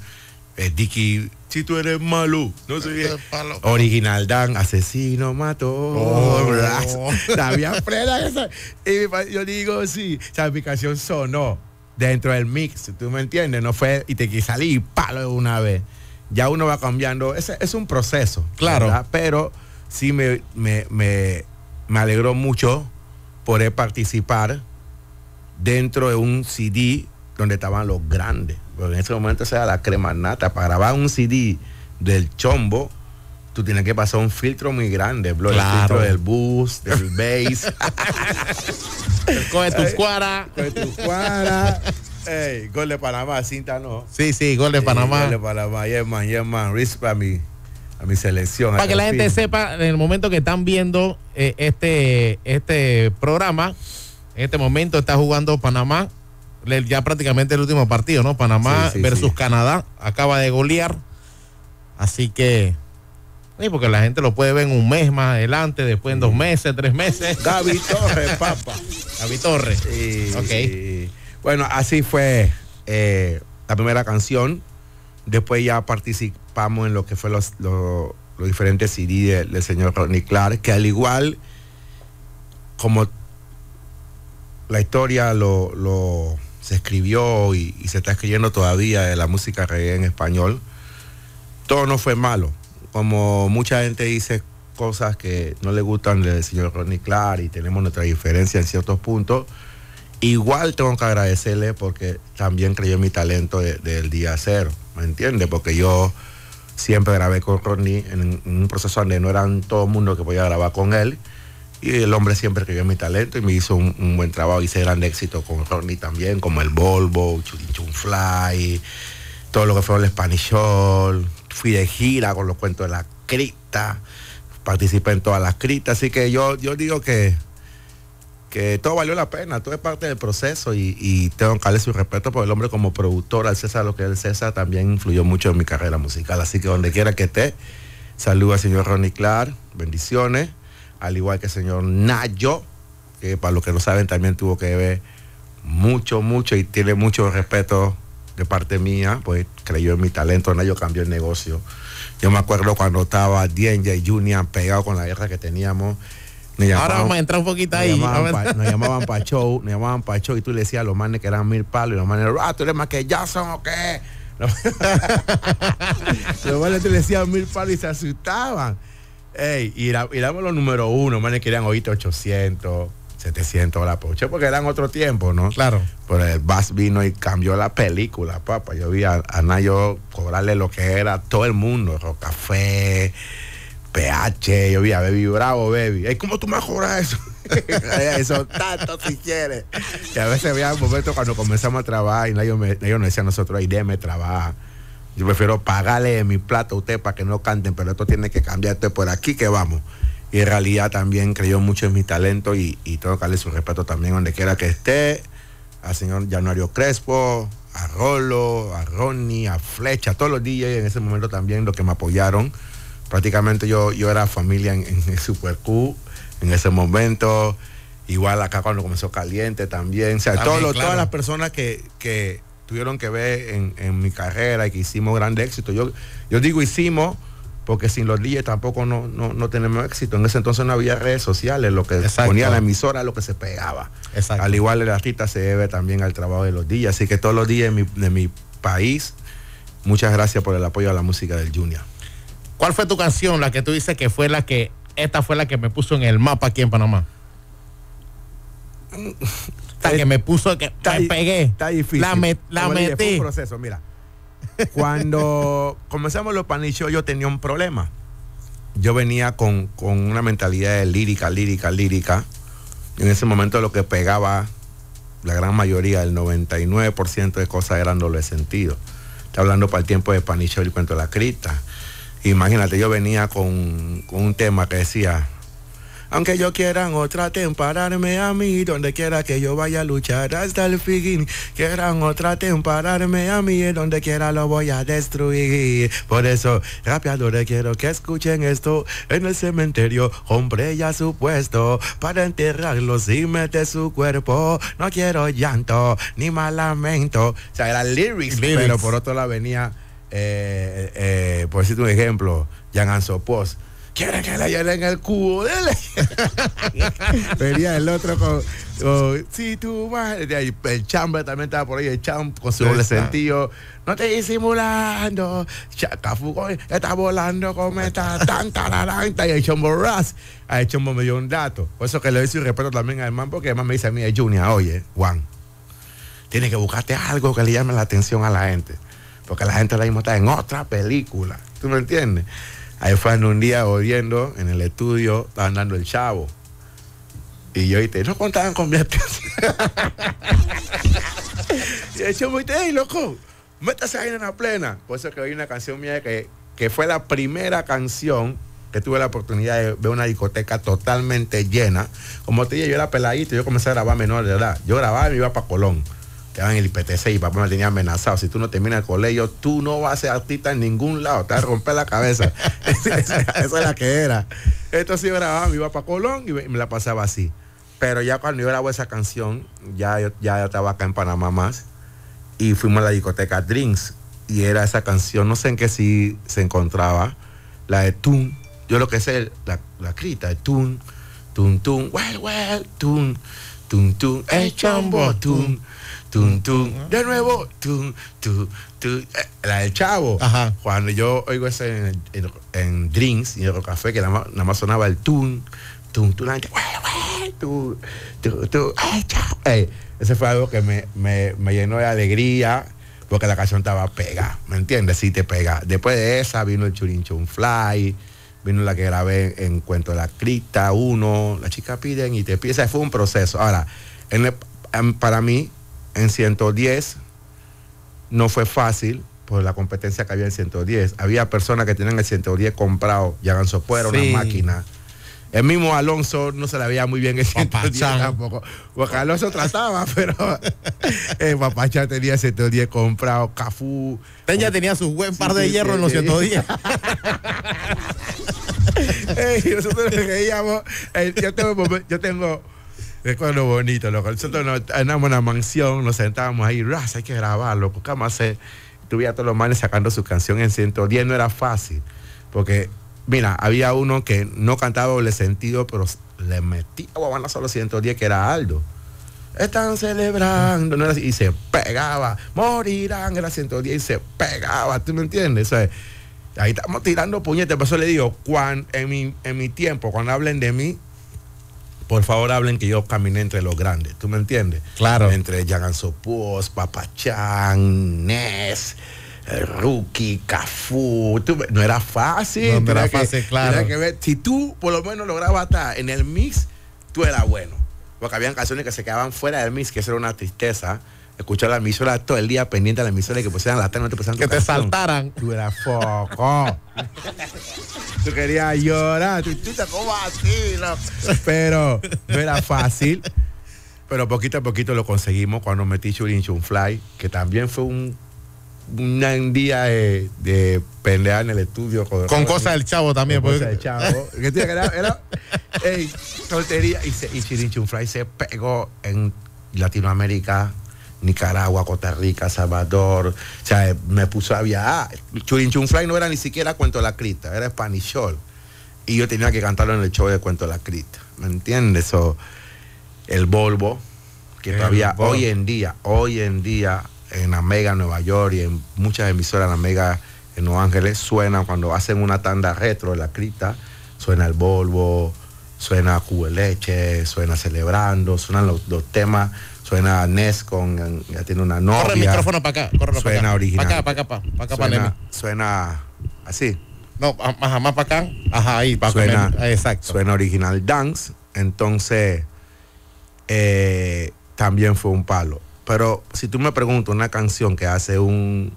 [SPEAKER 2] eh, Dicky, si tú eres malo, no sé Original Dan, asesino, mató. Oh. Sabía Y yo digo, sí, esa aplicación sonó dentro del mix, tú me entiendes, no fue y te quise salir palo de una vez. Ya uno va cambiando, es, es un proceso. Claro. Pero sí me, me, me, me alegró mucho poder participar dentro de un CD donde estaban los grandes. en ese momento se da la cremanata. Para grabar un CD del chombo, tú tienes que pasar un filtro muy grande, bro, el filtro del bus, del bass. coge tu cuara. Coge tu cuara. Ey, gol de Panamá, cinta no. Sí, sí, gol de Panamá. Gol de Panamá, man, yes man. Risk para mí a mi selección. Para que la gente
[SPEAKER 1] sepa, en el momento que están viendo eh, este, este programa, en este momento está jugando Panamá ya prácticamente el último partido, ¿no? Panamá versus Canadá, acaba de golear. Así que, porque la gente lo puede ver en un mes más adelante, después en dos meses, tres meses. Gaby Torres, papá. Gaby Torres. ok Bueno, así fue
[SPEAKER 2] eh, la primera canción. Después ya participamos en lo que fue los, diferentes CD del, señor Ronnie Clark, que al igual como la historia lo, se escribió y, se está escribiendo todavía de la música reggae en español. Todo no fue malo. Como mucha gente dice cosas que no le gustan del señor Ronnie Clark y tenemos nuestra diferencia en ciertos puntos, igual tengo que agradecerle porque también creyó en mi talento del día cero, ¿me entiende? Porque yo siempre grabé con Ronnie en, un proceso donde no eran todo el mundo que podía grabar con él y el hombre siempre creyó en mi talento y me hizo un, buen trabajo. Hice gran éxito con Ronnie también, como el Volvo, Chun Fly, todo lo que fue el Spanish Fui de gira con los cuentos de la cripta, participé en todas las criptas. Así que yo, yo digo que, que todo valió la pena, todo es parte del proceso y, tengo que darle su respeto por el hombre como productor, al César, lo que es el César, también influyó mucho en mi carrera musical. Así que donde quiera que esté, saluda al señor Ronnie Clark, bendiciones al igual que el señor Nayo, que para los que no saben también tuvo que ver mucho, mucho y tiene mucho respeto de parte mía, pues creyó en mi talento, Nayo cambió el negocio. Yo me acuerdo cuando estaba DJ y Junior pegado con la guerra que teníamos. Ahora vamos a un poquito ahí. Nos llamaban, para show, nos llamaban para show y tú le decías a los manes que eran mil palos y los manes, ah, tú eres más que Jason o qué. los manes te decían mil palos y se asustaban. Ey, y, damos los número uno, manes, que eran 800, 700 la poche, porque eran otro tiempo, ¿no? Claro. Pero el bus vino y cambió la película, papá. Yo vi a, nadie Nayo cobrarle lo que era todo el mundo, café PH, yo vi a Baby Bravo, Baby. ¿cómo tú me cobras eso?
[SPEAKER 1] eso tanto si quieres.
[SPEAKER 2] Y a veces había momentos cuando comenzamos a trabajar y Nayo, me, nos decía a nosotros, ahí déme trabajar yo prefiero pagarle mi plato a usted para que no canten, pero esto tiene que cambiarte por aquí que vamos. Y en realidad también creyó mucho en mi talento y, y tengo que darle su respeto también donde quiera que esté. Al señor Januario Crespo, a Rolo, a Ronnie, a Flecha, todos los y en ese momento también, los que me apoyaron. Prácticamente yo, yo era familia en, en Super Q en ese momento. Igual acá cuando comenzó Caliente también. O sea, todas las personas que, que tuvieron que ver en, mi carrera y que hicimos grande éxito. Yo, yo digo hicimos porque sin los DJs tampoco no, no, tenemos éxito. En ese entonces no había redes sociales, lo que ponía la emisora lo que se pegaba. Exacto. Al igual el artista se debe también al trabajo de los DJs. Así que todos los días de mi, de mi país, muchas gracias por el apoyo a la música del Junior.
[SPEAKER 1] ¿Cuál fue tu canción, la que tú dices que fue la que, esta fue la que me puso en el mapa aquí en Panamá? Eh, que me puso que pegué. Está difícil. La, metí. proceso,
[SPEAKER 2] mira. Cuando comenzamos los panichos, yo tenía un problema. Yo venía con, con una mentalidad lírica, lírica, lírica. En ese momento lo que pegaba, la gran mayoría, el 99% de cosas eran doble sentido. Está hablando para el tiempo de Panicho y cuento la crita. Imagínate, yo venía con un tema que decía, aunque yo quieran otra pararme a mí, donde quiera que yo vaya a luchar hasta el fin. Quieran otra pararme a mí, donde quiera lo voy a destruir. Por eso, rapeadores, quiero que escuchen esto. En el cementerio hombre ya su puesto para enterrarlo si mete su cuerpo. No quiero llanto ni mal lamento. O sea, era lyrics, pero por otro lado venía, eh, eh, eh, por decirte un ejemplo, Jan Post quiere que le en el cubo, él? Venía el otro con, tú vas, el chamba también estaba por ahí, el chamba, con su doble sentido. No te disimulando, está volando cometa, tan, tararanta, y el chombo ras, a el chombo me dio un dato. Por eso que le doy su respeto también al man, porque además me dice a mí, Junior, oye, Juan, tienes que buscarte algo que le llame la atención a la gente. Porque la gente la mismo está en otra película. ¿Tú me entiendes? Ahí fue un día oyendo en el estudio, estaba dando el chavo. Y yo dije, no contaban con mi Y yo, me dije, hey, loco, métase ahí en la plena. Por eso que oí una canción mía que, que fue la primera canción que tuve la oportunidad de ver una discoteca totalmente llena. Como te dije, yo era peladito, yo comencé a grabar menor de edad. Yo grababa y me iba para Colón estaba en el IPTC y papá me tenía amenazado, si tú no terminas el colegio, tú no vas a ser artista en ningún lado, te vas a romper la cabeza. esa, es la que era. Esto sí grababa, ah, me iba para Colón y me, la pasaba así. Pero ya cuando yo grabo esa canción, ya ya estaba acá en Panamá más y fuimos a la discoteca Drinks y era esa canción, no sé en qué sí se encontraba, la de Tun, yo lo que sé, la, la crita, Tun, Tun, Tun, well, well, Tun, Tun, Tun, el chambo, Tun. Mm. tun de nuevo, eh, la del chavo. Cuando yo oigo eso en, en, Drinks y en Café, que nada más, sonaba el tun tum, tum, la ese fue algo que me, llenó de alegría porque la canción estaba pega, ¿me entiendes? Sí, te pega. Después de esa vino el churincho un Fly, vino la que grabé en Cuento de la Crista uno, la chica piden y te pide. Ese fue un proceso. Ahora, para mí, en 110 no fue fácil por la competencia que había en 110. Había personas que tenían el 110 comprado, ya su fuera sí. una máquina. El mismo Alonso no se la veía muy bien el 110 tampoco.
[SPEAKER 1] Porque Alonso trataba, pero
[SPEAKER 2] eh, papacha tenía 110 comprado. Cafú. Peña tenía su buen
[SPEAKER 1] par de hierro en los 110.
[SPEAKER 2] Ey, nosotros le eh, yo, tengo, yo tengo es cuando bonito, loco. Nosotros nos, andamos en una mansión, nos sentábamos ahí, hay que grabarlo, buscamos hacer. Tuve todos los males sacando su canción en 110, no era fácil, porque, mira, había uno que no cantaba doble sentido, pero le metía a solo 110, que era Aldo están celebrando, ¿no? y se pegaba, morirán, era 110 y se pegaba, ¿tú me entiendes? ahí estamos tirando puñetes, por eso le digo, cuando, en, en mi tiempo, cuando hablen de mí, por favor hablen que yo caminé entre los grandes, ¿tú me entiendes? Claro. Entre Jagan Sopos, Papachán, Ness. Eh, Rookie, Cafú, no era fácil. No, era fácil, claro. Si tú por lo menos lograbas estar en el mix, tú eras bueno. Porque habían canciones que se quedaban fuera del mix, que eso era una tristeza escuchar la emisora todo el día pendiente de la emisora y que pusieran las tarde, Que te saltaran. Tú era foco. tú querías llorar. Tú, así, Pero no era fácil. Pero poquito a poquito lo conseguimos cuando metí Churin Fly, que también fue un, un día de, de pelear en el estudio. Con, cosas del
[SPEAKER 1] chavo también. Con cosas pues. del chavo. era
[SPEAKER 2] soltería. Y, se, se pegó en Latinoamérica, Nicaragua, Costa Rica, Salvador. O sea, me puso a viajar. Ah, Fly no era ni siquiera Cuento de la Crista, era Spanishol. Y yo tenía que cantarlo en el show de Cuento de la Crita, ¿Me entiendes? O el Volvo, que todavía hoy en día, hoy en día, en Mega, Nueva York y en muchas emisoras en Amega, en Los Ángeles, suena cuando hacen una tanda retro de la Crita, suena el Volvo, suena Cuba suena Celebrando, suenan los, los temas Suena Nes con. Ya tiene una novia. Corre el micrófono para acá. Corre suena acá. original. Para acá, suena, así. No,
[SPEAKER 1] más para acá.
[SPEAKER 2] Ajá, ahí, para suena, ah, Exacto. Suena original Dance. Entonces, eh, también fue un palo. Pero si tú me preguntas una canción que hace un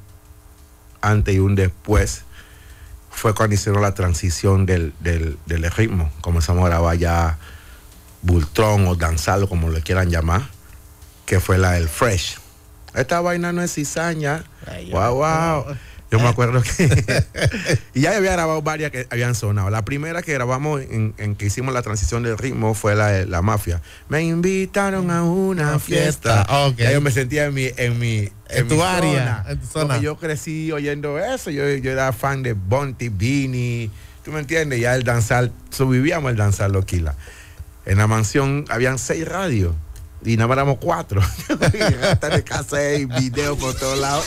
[SPEAKER 2] antes y un después, fue cuando hicieron la transición del, ritmo. Comenzamos a grabar ya Bultrón o Danzalo, como le quieran llamar que fue la del Fresh. Esta vaina no es cizaña. wow, wow. Yo me acuerdo que. y ya había grabado varias que habían sonado. La primera que grabamos en, que hicimos la transición del ritmo fue la de la mafia. Me invitaron a una fiesta. yo me sentía en mi. En, mi, tu área. Yo crecí oyendo eso. Yo, yo era fan de Bonti, Bini, ¿Tú me entiendes? Ya el danzar, vivíamos el danzar Loquila. En la mansión habían seis radios y más éramos cuatro. Estar en casa y video por todos lados.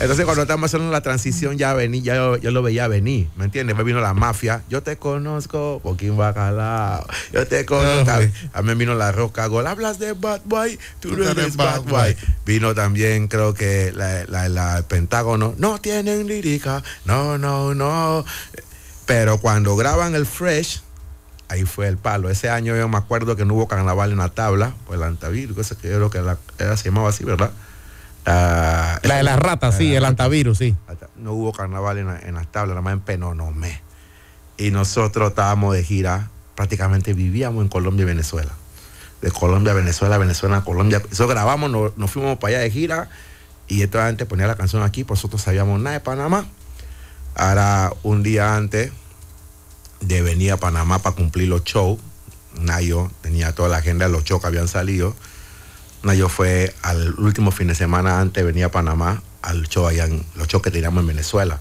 [SPEAKER 2] Entonces, cuando estamos haciendo la transición, ya vení, ya yo, lo veía venir, ¿me entiendes? Me vino la mafia. Yo te conozco, Poquín Bacalao. Yo te conozco. Ah, a mí vino la Roca Gol. Hablas de Bad Boy, tú no eres Bad Boy. Vino también, creo que, la, el Pentágono. No tienen lírica, no, no, no. Pero cuando graban el Fresh, ahí fue el palo. Ese año yo me acuerdo que no hubo carnaval en la tabla, pues el antivirus, que yo creo que se llamaba así, ¿verdad? la, de las ratas, sí, el antivirus, sí. No hubo carnaval en, en tabla, tablas, nada más en Penonomé. Y nosotros estábamos de gira, prácticamente vivíamos en Colombia y Venezuela. De Colombia a Venezuela, Venezuela a Colombia. Eso grabamos, nos, fuimos para allá de gira y esta gente ponía la canción aquí, pues nosotros sabíamos nada de Panamá. Ahora, un día antes, de venir a Panamá para cumplir los shows. Nayo tenía toda la agenda de los shows que habían salido. Nayo fue al último fin de semana antes venía a Panamá al show allá en, los shows que teníamos en Venezuela.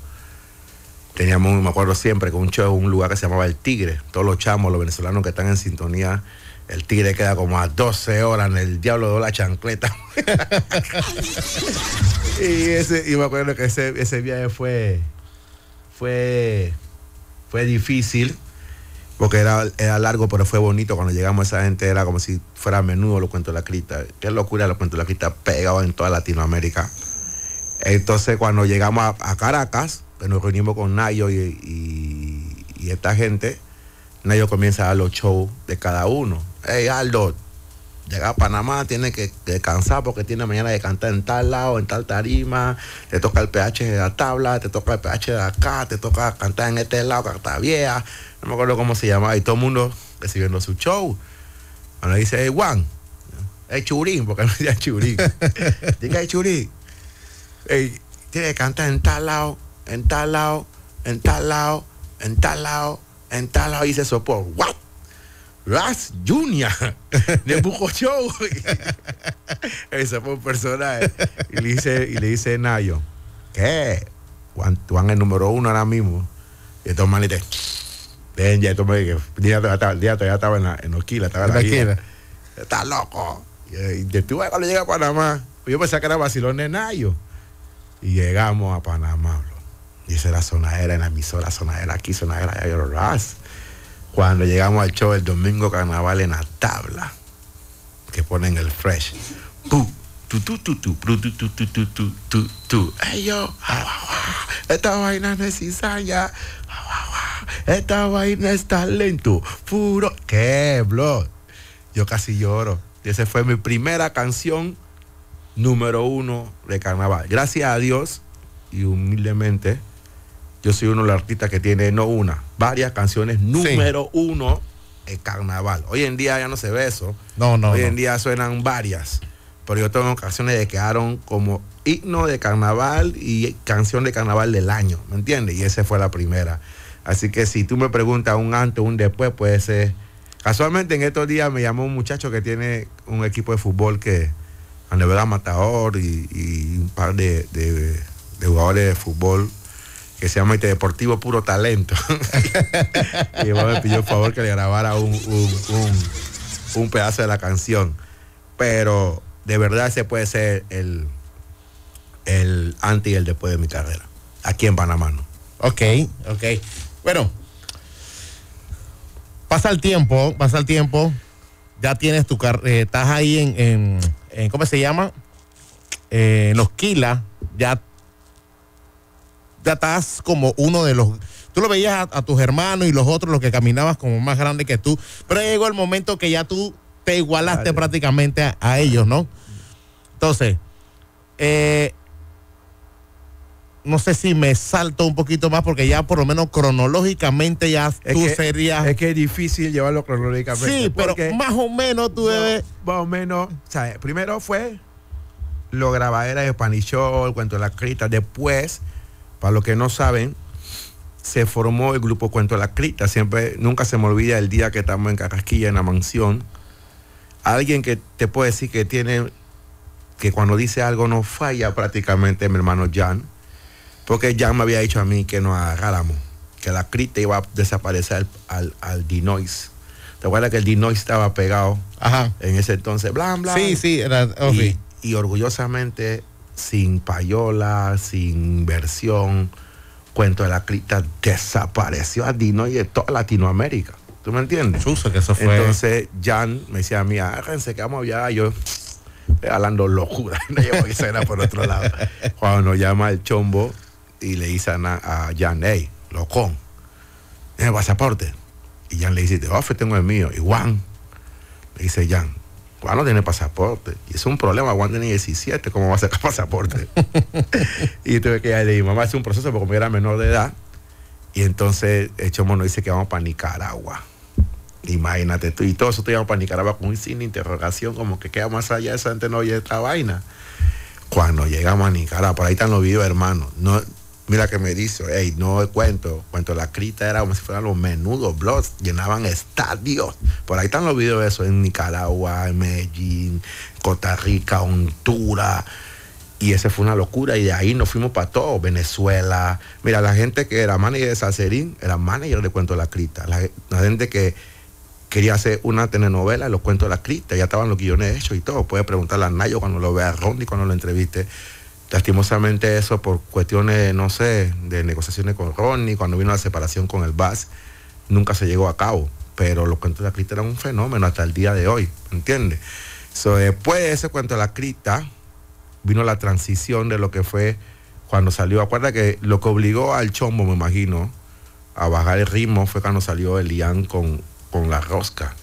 [SPEAKER 2] Teníamos, me acuerdo siempre, que un show un lugar que se llamaba El Tigre. Todos los chamos, los venezolanos que están en sintonía, el Tigre queda como a 12 horas en el diablo de la chancleta. y, ese, y me acuerdo que ese, ese viaje fue, fue fue difícil, porque era, era largo, pero fue bonito. Cuando llegamos esa gente era como si fuera a menudo lo cuento la crita. Qué locura lo cuento la crita pegado en toda Latinoamérica. Entonces cuando llegamos a, Caracas, pues, nos reunimos con Nayo y, y esta gente, Nayo comienza a dar los shows de cada uno. Hey Aldo, Llega a Panamá, tiene que descansar porque tiene mañana de cantar en tal lado, en tal tarima, te toca el pH de la tabla, te toca el pH de acá, te toca cantar en este lado, cantar vieja, no me acuerdo cómo se llamaba, y todo el mundo recibiendo su show. Cuando dice, hey, Juan, es churín, porque no decía churín. Diga, hey churín. tiene que cantar en tal lado, en tal lado, en tal lado, en tal lado, en tal lado, y se sopó, Ras Junior de bujo Show. Ese fue un personaje. Y le dice, y le dice Nayo, ¿qué? Juan, Juan el número uno ahora mismo. Y estos manitos ven ya, estos el día todavía estaba en, la, en Oquila, estaba en la Está loco. Eh, y, después cuando llega a Panamá, yo pensé que era vacilón de Nayo. Y llegamos a Panamá, bro. Y esa era en la zona era aquí, zona sonadera allá, yo, Ras cuando llegamos al show el domingo carnaval en la tabla, que ponen el fresh. tu tu tu tu tu tu ah, ah, ah, esta vaina no es esta vaina es talento puro qué bro yo casi lloro y esa fue mi primera canción número uno de carnaval gracias a Dios y humildemente yo soy uno de los artistas que tiene, no una, varias canciones número uno el carnaval. Hoy en día ya no se ve eso. No, no. Hoy en día suenan varias. Pero yo tengo canciones que quedaron como himno de carnaval y canción de carnaval del año, ¿me entiendes? Y esa fue la primera. Así que si tú me preguntas un antes o un después, puede ser. Casualmente en estos días me llamó un muchacho que tiene un equipo de fútbol que a nivel matador y, un par de, jugadores de fútbol que se llama este Deportivo Puro Talento.
[SPEAKER 1] y me pidió el favor que
[SPEAKER 2] le grabara un, un, pedazo de la canción. Pero de verdad ese puede ser el, el
[SPEAKER 1] antes y el después de mi carrera. Aquí en Panamá, ¿no? Ok, ok. Bueno, pasa el tiempo, pasa el tiempo. Ya tienes tu carrera, eh, estás ahí en, en, ¿cómo se llama? Eh, los ya ya estás como uno de los... Tú lo veías a, tus hermanos y los otros, los que caminabas como más grande que tú, pero llegó el momento que ya tú te igualaste prácticamente a, ellos, ¿no? Entonces, eh, no sé si me salto un poquito más porque ya por lo menos cronológicamente ya tú serías...
[SPEAKER 2] Es que es difícil llevarlo cronológicamente. Sí, pero
[SPEAKER 1] más o menos tú debes...
[SPEAKER 2] Más o menos, sea, Primero fue lo grabadera de Show, el cuento de la Crista, después para los que no saben, se formó el grupo Cuento de la Cripta. Siempre, nunca se me olvida el día que estamos en Carrasquilla, en la mansión. Alguien que te puede decir que tiene, que cuando dice algo no falla prácticamente, mi hermano Jan. Porque Jan me había dicho a mí que nos agarráramos, que la Cripta iba a desaparecer al, al, Dinois. ¿Te acuerdas que el Dinois estaba pegado en ese entonces? Blan, blan. Sí, sí, era, oh, y orgullosamente sin payola, sin inversión. Cuento de la cripta desapareció a Dino y de toda Latinoamérica. ¿Tú me entiendes? eso Entonces, Jan me decía a mí, agárrense que vamos allá. Yo, hablando locura, no llevo que por otro lado. Cuando nos llama el chombo y le dice a, Jan, hey, locón, el pasaporte. Y Jan le dice, te tengo el mío. Y Juan, le dice Jan, Juan no tiene pasaporte. Y es un problema, Juan tiene 17, ¿cómo va a sacar pasaporte? y tuve que ir a mi mamá, hace un proceso porque era menor de edad. Y entonces Chomo nos dice que vamos para Nicaragua. Imagínate tú, y todo eso te íbamos para Nicaragua con sin interrogación, como que queda más allá de esa gente no oye esta vaina. Cuando llegamos a Nicaragua, por ahí están los videos, hermano. No, Mira que me dice, hey, no cuento, cuento la crita era como si fueran los menudos, blogs, llenaban estadios. Por ahí están los videos de eso en Nicaragua, en Medellín, Costa Rica, Honduras. Y esa fue una locura. Y de ahí nos fuimos para todo. Venezuela. Mira, la gente que era manager de Sacerín, era manager de Cuento la Crita. La, gente que quería hacer una telenovela, los cuento de la Crita. Ya estaban los guiones hechos y todo. puede preguntarle a Nayo cuando lo vea a Rondi, cuando lo entreviste. Lastimosamente eso por cuestiones, no sé, de negociaciones con Ronnie, cuando vino la separación con el BAS, nunca se llegó a cabo. Pero los cuentos de la cripta eran un fenómeno hasta el día de hoy, ¿entiendes? después de ese cuento de la cripta, vino la transición de lo que fue cuando salió. Acuérdate que lo que obligó al chombo, me imagino, a bajar el ritmo fue cuando salió Elian con, con la rosca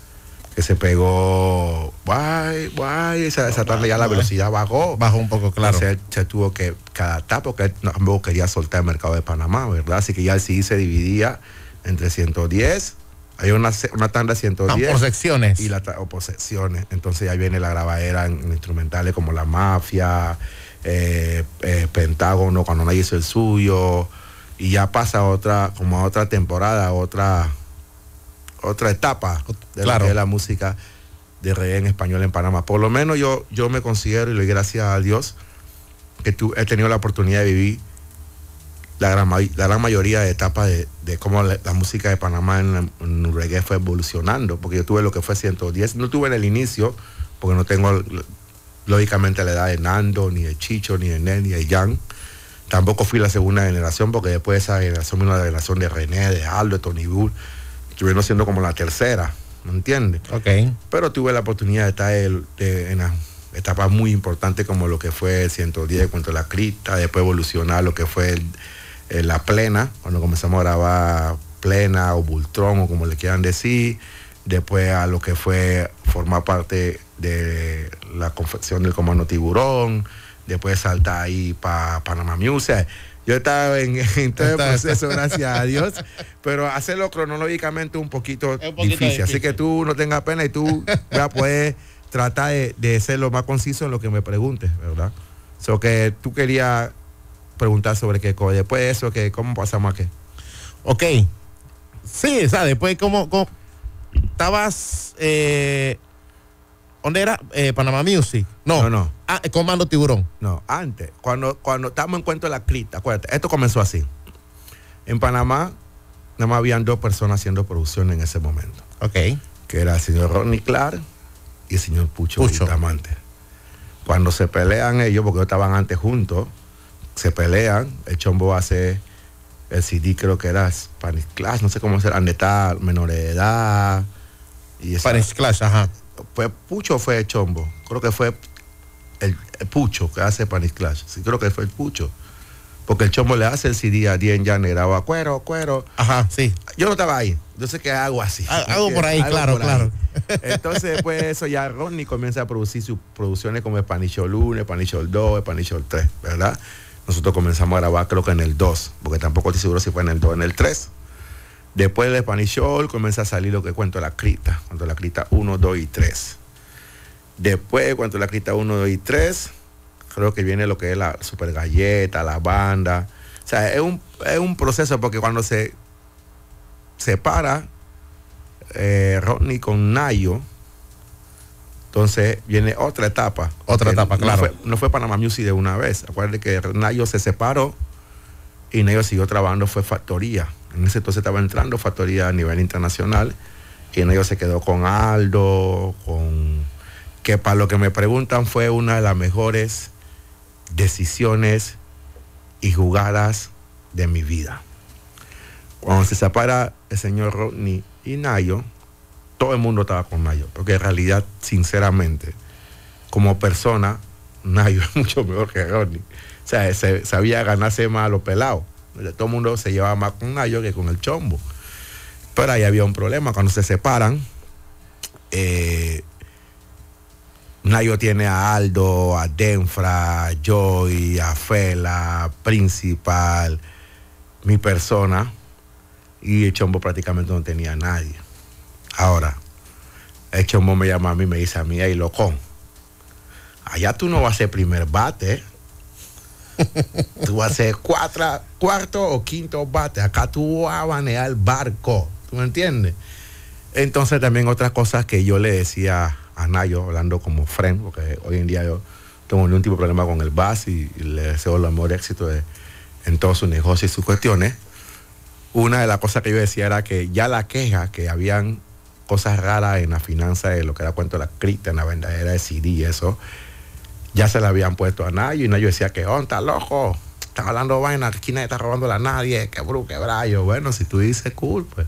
[SPEAKER 2] que se pegó, guay, guay, esa, tarde ya la velocidad bajó.
[SPEAKER 1] Bajó un poco, claro. Se,
[SPEAKER 2] tuvo que, cada tapo que no quería soltar el mercado de Panamá, ¿verdad? Así que ya el se dividía entre 110, hay una, una tanda de 110. Ah, por secciones. Y la, o Entonces ya viene la grabadera en, instrumentales como La Mafia, eh, eh, Pentágono, cuando nadie hizo el suyo. Y ya pasa otra, como a otra temporada, otra otra etapa de, la, música de reggae en español en Panamá. Por lo menos yo, yo me considero, y le doy gracias a Dios, que tú, he tenido la oportunidad de vivir la gran, la gran mayoría de etapas de, cómo la, música de Panamá en, reggae fue evolucionando, porque yo tuve lo que fue 110, no tuve en el inicio, porque no tengo lógicamente la edad de Nando, ni de Chicho, ni de Nen, ni de Jan. Tampoco fui la segunda generación, porque después esa generación vino generación de René, de Aldo, de Tony Bull estuvieron siendo como la tercera, ¿me entiendes? Ok. Pero tuve la oportunidad de estar en etapas etapa muy importante como lo que fue el 110 contra la crista, después evolucionar lo que fue la plena, cuando comenzamos a grabar plena o bultrón o como le quieran decir, después a lo que fue formar parte de la confección del comando tiburón, después saltar ahí para Panamá Music. Yo estaba en, todo el proceso, gracias a Dios. Pero hacerlo cronológicamente un poquito, un difícil. Así que tú no tengas pena y tú ya puedes tratar de, de, ser lo más conciso en lo que me preguntes, ¿verdad? So que tú querías preguntar sobre qué Después eso, que ¿cómo pasamos a qué? Ok.
[SPEAKER 1] Sí, o sea, después, ¿cómo? cómo estabas. Eh, ¿Dónde era? Eh, Panamá Music. No, no. no. Ah, eh, Comando Tiburón. No, antes, cuando, cuando estábamos
[SPEAKER 2] en cuento de la cripta, acuérdate, esto comenzó así. En Panamá, nada más habían dos personas haciendo producción en ese momento. Ok. Que era el señor Ronnie Clark y el señor Pucho, Pucho. Cuando se pelean ellos, porque estaban antes juntos, se pelean, el chombo hace el CD creo que era Spanish Clash, no sé cómo será, de tal, menor de edad. Y Spanish Clash, ajá fue Pucho fue Chombo. Creo que fue el, Pucho que hace Panic Clash. Sí, creo que fue el Pucho. Porque el Chombo le hace el CD a Dien Llanera, cuero, cuero. Ajá, sí. Yo no estaba ahí. Yo sé que hago así. Ah, hago por ahí, claro, claro. Entonces, después de eso, ya Ronnie comienza a producir sus producciones como Spanishol 1, Spanishol 2, Spanishol 3, ¿verdad? Nosotros comenzamos a grabar, creo que en el 2, porque tampoco estoy seguro si fue en el 2 en el 3. Después del Spanish comienza a salir lo que cuento la crita, cuento la crita 1, 2 y 3. Después cuento la crita 1, 2 y 3, creo que viene lo que es la super galleta, la banda. O sea, es un, proceso porque cuando se separa eh, Rodney con Nayo, entonces viene otra etapa. Otra etapa, claro. no fue, Panamá Music de una vez. Acuérdate que Nayo se separó y Nayo siguió trabajando, fue Factoría. En ese entonces estaba entrando factoría a nivel internacional y en ello se quedó con Aldo, con que para lo que me preguntan fue una de las mejores decisiones y jugadas de mi vida. Cuando se separa el señor Rodney y Nayo, todo el mundo estaba con Nayo, porque en realidad, sinceramente, como persona, Nayo es mucho mejor que Rodney. O sea, se, sabía ganarse más a los todo el mundo se llevaba más con Nayo que con el chombo. Pero ahí había un problema. Cuando se separan, eh, Nayo tiene a Aldo, a Denfra, a Joy, a Fela, Principal, mi persona, y el chombo prácticamente no tenía a nadie. Ahora, el chombo me llama a mí y me dice a mí, hey, locón, allá tú no vas a ser primer bate, eh". tú vas a ser cuatro, cuarto o quinto bate. Acá tú vas a banear el barco. ¿Tú me entiendes? Entonces también otras cosas que yo le decía a Nayo, hablando como friend, porque hoy en día yo tengo un tipo de problema con el bus... y, le deseo el amor éxito en todos sus negocios y sus cuestiones. Una de las cosas que yo decía era que ya la queja que habían cosas raras en la finanza de lo que era cuento de la cripta, en la verdadera de CD y eso, ya se la habían puesto a Nayo y Nayo decía que onda, oh, loco, estaba hablando vaina, aquí nadie está robando a nadie, que bru, que brayo. Bueno, si tú dices culpa pues.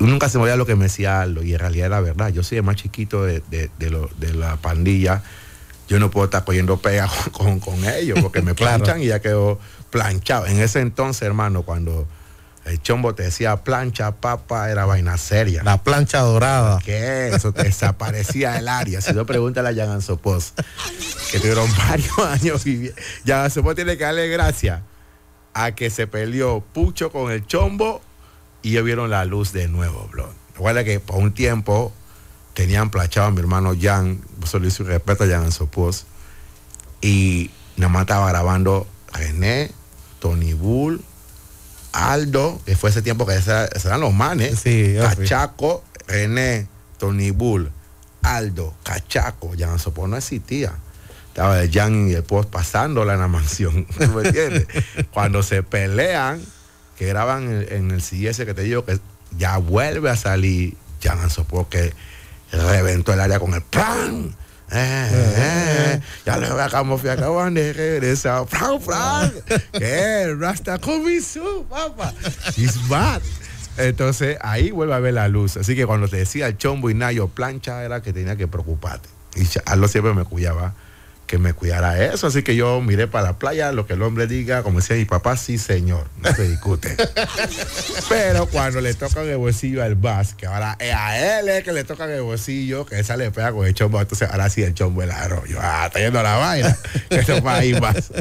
[SPEAKER 2] Nunca se me olvida lo que me decía Aldo y en realidad la verdad. Yo soy el más chiquito de, de, la pandilla. Yo no puedo estar poniendo pega con, ellos porque me planchan y ya quedo planchado. En ese entonces, hermano, cuando el chombo te decía plancha, papa, era vaina seria. La plancha dorada. Que eso desaparecía el área. Si no, pregúntale a Jan Sopos, que tuvieron varios años y Jan Sopos tiene que darle gracias a que se peleó Pucho con el chombo y ellos vieron la luz de nuevo, bro. Recuerda que por un tiempo tenían plachado a mi hermano Jan, solo un respeto a Jan Sopos, y nada más estaba grabando René, Tony Bull, Aldo, que fue ese tiempo que eran los manes, Cachaco, René, Tony Bull, Aldo, Cachaco, ya no no existía. Estaba el Jan y el Post pasándola en la mansión, ¿me entiendes? Cuando se pelean, que graban en, el CS que te digo que ya vuelve a salir Jan Ansopó que reventó el área con el ¡pam! Eh, eh, eh, ya lo voy a como que acaban de regresar. Frank, Frank, Eh, Rasta su papá. She's bad. Entonces ahí vuelve a ver la luz. Así que cuando te decía el chombo y nayo plancha era que tenía que preocuparte. Y lo siempre me cuidaba que me cuidara eso. Así que yo miré para la playa, lo que el hombre diga, como decía mi papá, sí señor, no se discute. Pero cuando le tocan el bolsillo al bus, que ahora es a él que le tocan el bolsillo, que esa le pega con el chombo, entonces ahora sí el chombo el arroyo, ah, está yendo a la vaina. Esto va ir más.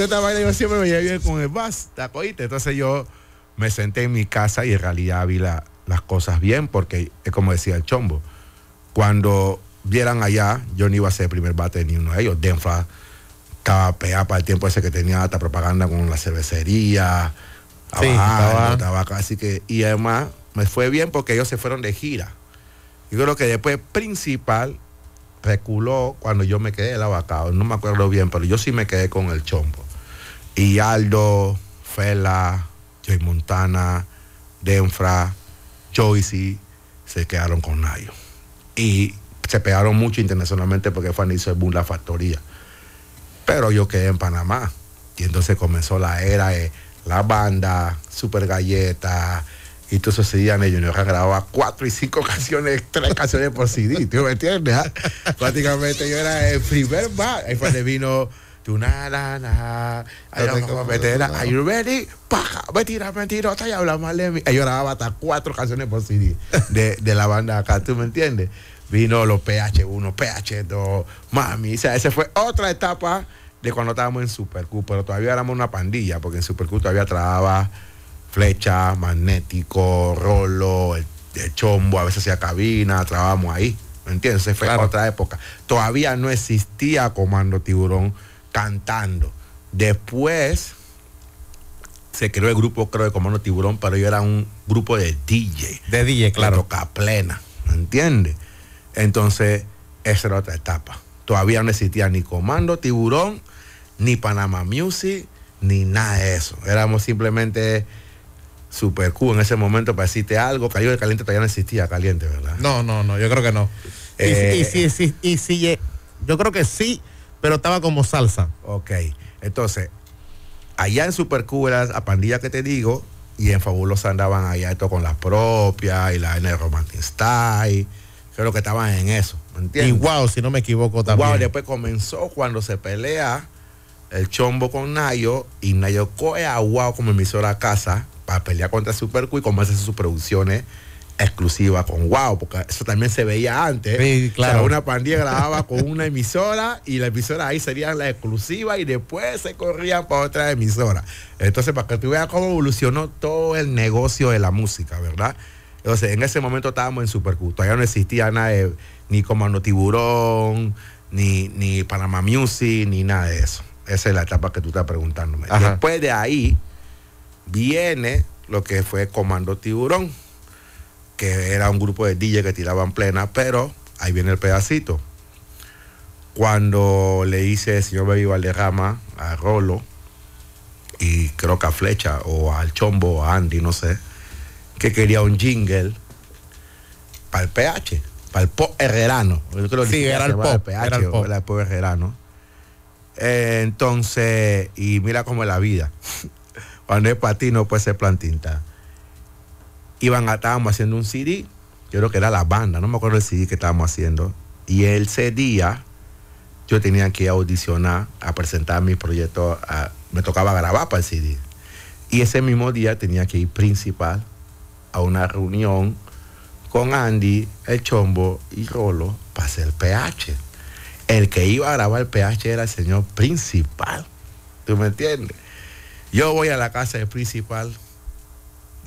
[SPEAKER 2] esta vaina yo siempre me llevé bien con el bus Entonces yo me senté en mi casa y en realidad vi las cosas bien, porque es como decía el chombo. Cuando vieran allá, yo no iba a ser el primer bate ni uno de ellos. Denfra estaba pegada para el tiempo ese que tenía hasta propaganda con la cervecería. Sí, estaba, así que, y además me fue bien porque ellos se fueron de gira. Yo creo que después principal reculó cuando yo me quedé el abacado, no me acuerdo bien, pero yo sí me quedé con el chombo. Y Aldo, Fela, Joy Montana, Denfra, Joyce se quedaron con Nayo. Y se pegaron mucho internacionalmente porque Fanny hizo el boom La Factoría. Pero yo quedé en Panamá. Y entonces comenzó la era de la banda, Super Galleta, y todo sucedían en Junior Yo grababa cuatro y cinco canciones, tres canciones por CD, ¿tú me entiendes? Prácticamente yo era el primer bar. Ahí fue donde vino tu na are you ready paja mentira mentira hasta ya yo grababa hasta cuatro canciones por CD de, de la banda acá tú me entiendes vino los PH1, PH2, mami. O sea, esa fue otra etapa de cuando estábamos en Q pero todavía éramos una pandilla, porque en Q todavía trababa flecha, magnético, rolo, el, chombo, a veces hacía cabina, Trabábamos ahí. ¿Me entiendes? Se fue otra época. Todavía no existía Comando Tiburón cantando. Después se creó el grupo, creo, de Comando Tiburón, pero yo era un grupo de DJ. De DJ, claro. De plena. ¿Me entiendes? Entonces, esa era otra etapa. Todavía no existía ni Comando Tiburón, ni Panama Music, ni nada de eso. Éramos simplemente Super Q en ese momento para decirte algo. Cayó el caliente todavía no existía caliente, ¿verdad?
[SPEAKER 1] No, no, no, yo creo que no. y, sí, sí, y eh, sí, yo creo que sí, pero estaba como salsa. Ok, entonces,
[SPEAKER 2] allá en Super Q era la pandilla que te digo, y en Fabulosa andaban allá esto con las propia y la N Romantic Style creo que estaban en eso. ¿me y wow, si no me equivoco también. Wow, después comenzó cuando se pelea el chombo con Nayo y Nayo coge a wow como emisora a casa para pelear contra Super y sus producciones exclusivas con wow, porque eso también se veía antes. claro. una pandilla grababa con una emisora y la emisora ahí sería la exclusiva y después se corrían para otra emisora. Entonces, para que tú veas cómo evolucionó todo el negocio de la música, ¿verdad? Entonces, en ese momento estábamos en Supercu. Allá no existía nada de, ni Comando Tiburón, ni, ni Panama Music, ni nada de eso. Esa es la etapa que tú estás preguntándome. Después de ahí viene lo que fue Comando Tiburón, que era un grupo de DJ que tiraban plena, pero ahí viene el pedacito. Cuando le hice el señor Baby Valderrama a Rolo, y creo que a Flecha o al Chombo, a Andy, no sé, que quería un jingle para el PH, para el po herrerano. Sí, era el pop, era el el entonces, y mira cómo es la vida. Cuando es patino ti no puede ser plantinta. Iban, estábamos haciendo un CD, yo creo que era la banda, no me acuerdo el CD que estábamos haciendo. Y ese día yo tenía que audicionar a presentar mi proyecto... me tocaba grabar para el CD. Y ese mismo día tenía que ir principal a una reunión con Andy, el Chombo y Rolo para hacer el PH. El que iba a grabar el PH era el señor principal. ¿Tú me entiendes? Yo voy a la casa del principal.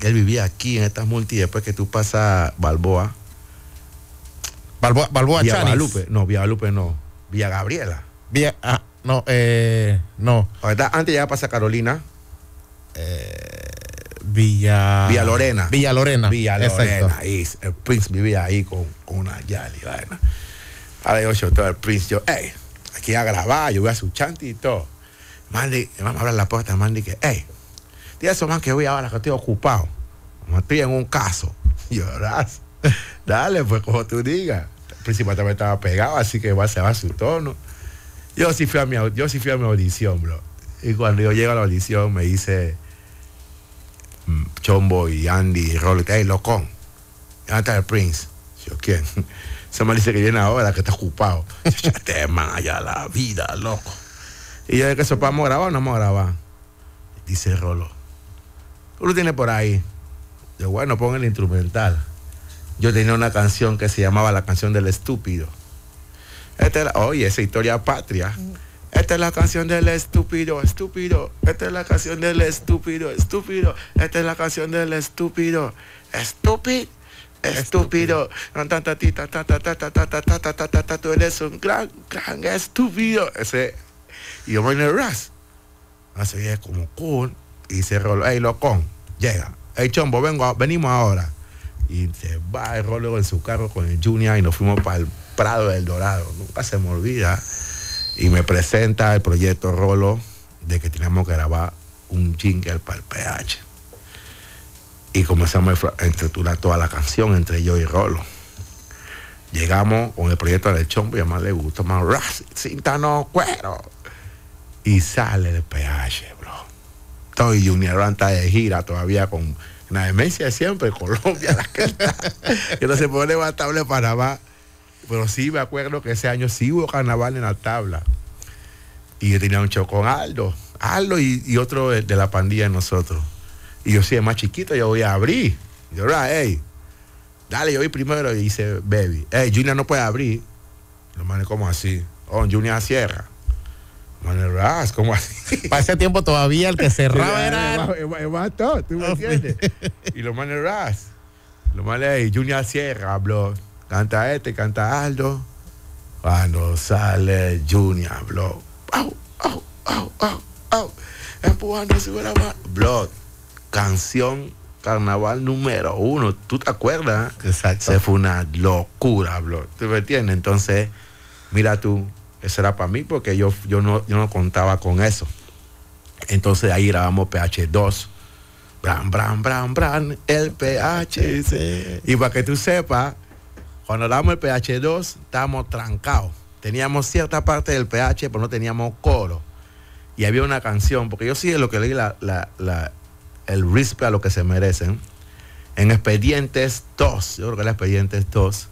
[SPEAKER 2] Él vivía aquí en estas multis Después que tú pasas Balboa. Balboa, Balboa Vía No, Vía lupe no. Vía Gabriela. Vía. Ah, no, eh, no. Antes ya pasa Carolina.
[SPEAKER 1] Eh, Villa.
[SPEAKER 2] Villa Lorena. Villa Lorena. Villa Lorena. Y el Prince vivía ahí con, una yali. Ahora yo, yo, todo el Prince, yo, hey, aquí a grabar, yo voy a su chanti y todo. Mandy, vamos a abrir la puerta, Mandy, que, hey, eso, man, que voy ahora, que estoy ocupado. Estoy en un caso. Y dale, pues como tú digas. El principal también estaba pegado, así que va, a va su tono. Yo sí, fui a mi, yo sí fui a mi audición, bro. Y cuando yo llego a la audición me dice Mm, Chombo y Andy y que hay, locón! el Prince? Yo, ¿quién? se me dice que viene ahora, que está ocupado. Yo, la vida, loco. Y yo, ¿qué sopamos grabar o no moraba Dice Rolo, ¿Uno tiene por ahí. de bueno, pon el instrumental. Yo tenía una canción que se llamaba La canción del estúpido. Esta, oye, esa historia patria. Mm. Esta es la canción del estúpido, estúpido. Esta es la canción del estúpido, estúpido. Esta es la canción del estúpido, estúpido. Estúpido, tú eres un gran, gran estúpido. Ese, yo me ras. Así es como cool. Y se roló, Ey locón, llega. Ey chombo, vengo, venimos ahora. Y se va el rollo en su carro con el Junior y nos fuimos para el Prado del Dorado. Nunca se me olvida y me presenta el proyecto Rolo de que teníamos que grabar un jingle para el PH. Y comenzamos a estructurar toda la canción entre yo y Rolo. Llegamos con el proyecto del chombo y a más le gustó más cinta no cuero. Y sale el PH, bro. Estoy Junior Ranta de gira todavía con la demencia de siempre, Colombia, la que no se pone más para más pero sí me acuerdo que ese año sí hubo carnaval en la tabla. Y yo tenía un show con Aldo. Aldo y, otro de, la pandilla de nosotros. Y yo, sí es más chiquito, yo voy a abrir. Yo, hey, dale, yo voy primero. Y dice, baby, hey, Junior no puede abrir. lo manes, como así? Oh, Junior cierra. Mane, Ras, como así? Para ese tiempo todavía
[SPEAKER 1] el que cerraba era. todo, tú me ah, pues. entiendes.
[SPEAKER 2] y lo mane, Ras, los manes, Junior cierra, habló canta este, canta Aldo. Cuando sale Junior Blood. ¡Au, Empujando su la Blood. Canción carnaval número uno. ¿Tú te acuerdas? Exacto. Se fue una locura, Blood. ¿Tú me entiendes? Entonces, mira tú, eso era para mí porque yo, yo, no, yo no contaba con eso. Entonces ahí grabamos PH2. bram bram bram bram el PH. Y para que tú sepas cuando damos el pH 2, estábamos trancados. Teníamos cierta parte del pH, pero no teníamos coro. Y había una canción, porque yo sí es lo que leí el rispe a lo que se merecen. En Expedientes 2, yo creo que era Expedientes 2,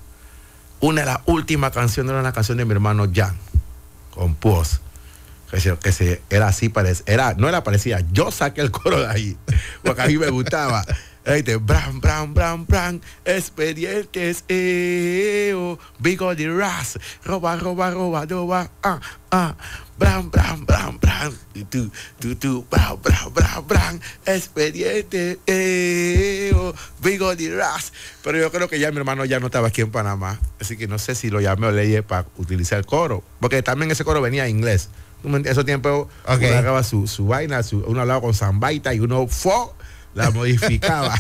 [SPEAKER 2] una de las últimas canciones era una canción de mi hermano Jan, con Puos que, que se, era así, parecida. era, no era parecida, yo saqué el coro de ahí, porque a mí me gustaba. Este, Bram, Bram, Bram bran, expedientes, eo, bigo de ras, roba, roba, roba, roba, ah, ah, Bram Bram, Bram, Bram tu, tu, tu, bran, bran, bran, bram, expedientes, bigo de ras. Pero yo creo que ya mi hermano ya no estaba aquí en Panamá, así que no sé si lo llamé o leí para utilizar el coro, porque también ese coro venía en inglés. En esos tiempos, okay. uno su, su vaina, su, uno hablaba con Zambaita y uno fue la modificaba.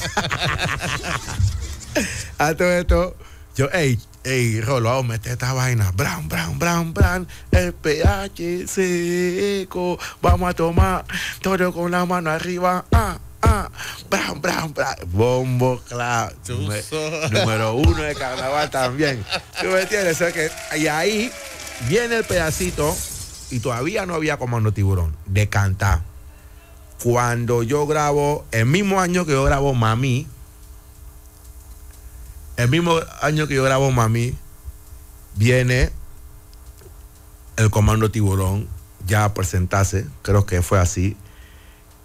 [SPEAKER 2] a todo esto, yo, hey, hey, Rolo, vamos a meter esta vaina. Bram, bram, bram, bram el pH seco. Vamos a tomar todo con la mano arriba. Ah, ah, bram Bombo, claro. Número uno de carnaval también. ¿Tú me entiendes? que, y ahí viene el pedacito y todavía no había comando tiburón de cantar cuando yo grabo, el mismo año que yo grabo Mami, el mismo año que yo grabo Mami, viene el Comando Tiburón ya a presentarse, creo que fue así,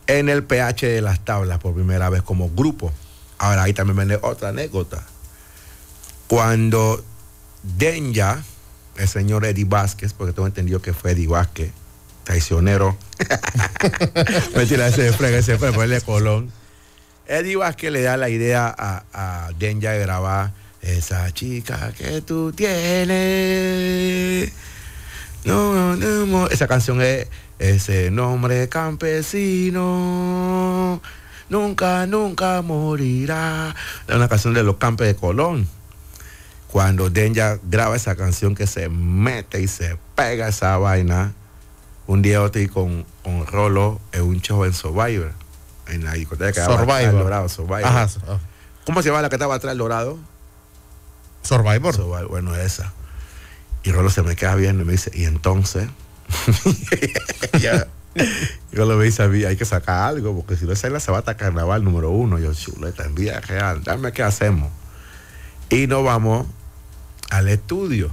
[SPEAKER 2] en el PH de las tablas por primera vez como grupo. Ahora ahí también viene otra anécdota. Cuando Denya, el señor Eddie Vázquez, porque tengo entendido que fue Eddie Vázquez, traicionero. Mentira, ese fue ese de Colón. Eddie que le da la idea a, Denja de grabar esa chica que tú tienes. No, no, esa canción es ese nombre campesino. Nunca, nunca morirá. Es una canción de los campes de Colón. Cuando Denja graba esa canción que se mete y se pega esa vaina, un día yo estoy con, con Rolo en un show en Survivor, en la discoteca Survivor. Dorado, ah. Ah. ¿Cómo se llama la que estaba atrás del Dorado? Survivor. Bueno, esa. Y Rolo se me queda viendo y me dice, ¿y entonces? Rolo me dice a mí, hay que sacar algo, porque si no es la sabata carnaval número uno. Yo, chuleta, en vida real, dame qué hacemos. Y nos vamos al estudio.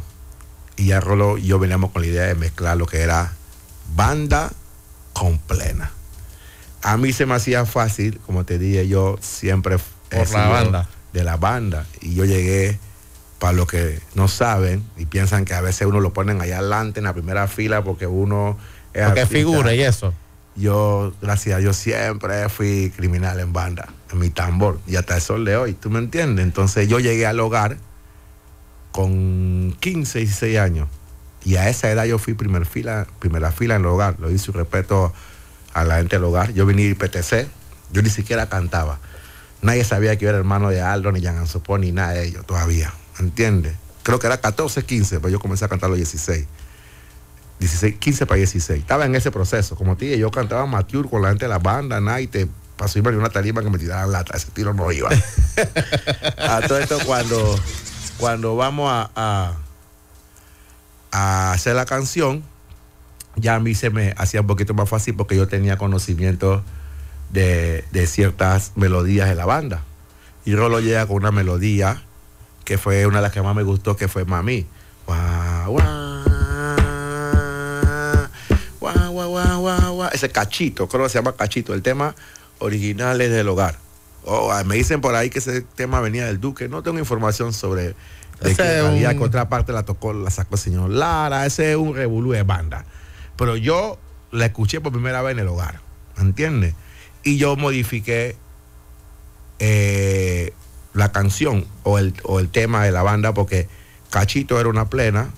[SPEAKER 2] Y ya Rolo y yo veníamos con la idea de mezclar lo que era banda con plena. A mí se me hacía fácil, como te dije, yo siempre... Por la banda. De la banda. Y yo llegué para los que no saben y piensan que a veces uno lo ponen allá adelante en la primera fila porque uno
[SPEAKER 1] es porque figura y eso.
[SPEAKER 2] Yo, gracias yo siempre fui criminal en banda, en mi tambor, y hasta eso le doy, ¿tú me entiendes? Entonces yo llegué al hogar con 15, y 6 años y a esa edad yo fui primer fila, primera fila en el hogar. Lo hice respeto a la gente del hogar. Yo vine PTC. PTC. yo ni siquiera cantaba. Nadie sabía que yo era hermano de Aldo, ni Jan Anzopó, ni nada de ellos todavía. ¿Entiendes? Creo que era 14, 15, pero yo comencé a cantar los 16. 16, 15 para 16. Estaba en ese proceso. Como te dije, yo cantaba Mature con la gente de la banda, te pasó dio una tarima que me tiraban lata. Ese tiro no iba. a todo esto, cuando, cuando vamos a a hacer la canción, ya a mí se me hacía un poquito más fácil porque yo tenía conocimiento de, ciertas melodías de la banda. Y Rolo llega con una melodía que fue una de las que más me gustó, que fue Mami. Ese cachito, creo que se llama cachito, el tema original es del hogar. Oh, me dicen por ahí que ese tema venía del Duque. No tengo información sobre otra parte la tocó, la sacó el señor Lara, ese es un revolú de banda. Pero yo la escuché por primera vez en el hogar, ¿entiendes? Y yo modifiqué eh, la canción o el, o el tema de la banda porque Cachito era una plena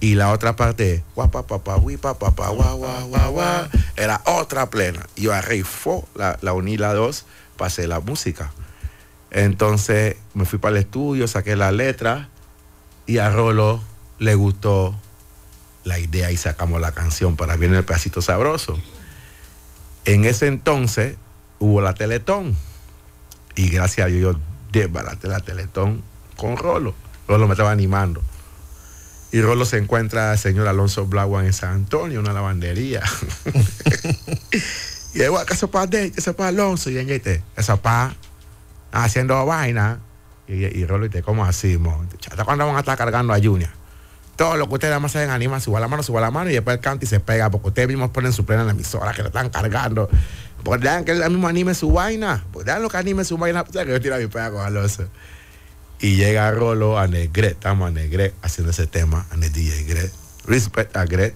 [SPEAKER 2] y la otra parte, guapa era otra plena. Y yo arrifó, la, la uní la dos, pasé la música. Entonces me fui para el estudio, saqué la letra y a Rolo le gustó la idea y sacamos la canción para bien el Pedacito Sabroso. En ese entonces hubo la Teletón. Y gracias a Dios desbaraté la Teletón con Rolo. Rolo me estaba animando. Y Rolo se encuentra al señor Alonso Blauan en San Antonio, una lavandería. y digo, ¿qué pasa? de? ¿Qué pasa Alonso? Y en este, ¿qué Haciendo vaina. Y, y Rolo, te como así, mo? ¿Hasta cuándo van a estar cargando a Junior? Todo lo que ustedes además saben, anima, suba la mano, suba la mano y después canta y se pega, porque ustedes mismos ponen su plena en la emisora que lo están cargando. Pues dejan que él mismo anime su vaina, pues dejan lo que anime su vaina, que yo tiro mi pega con Alonso. Y llega Rolo a Negret, estamos a Negret haciendo ese tema, a DJ Respect a Gret.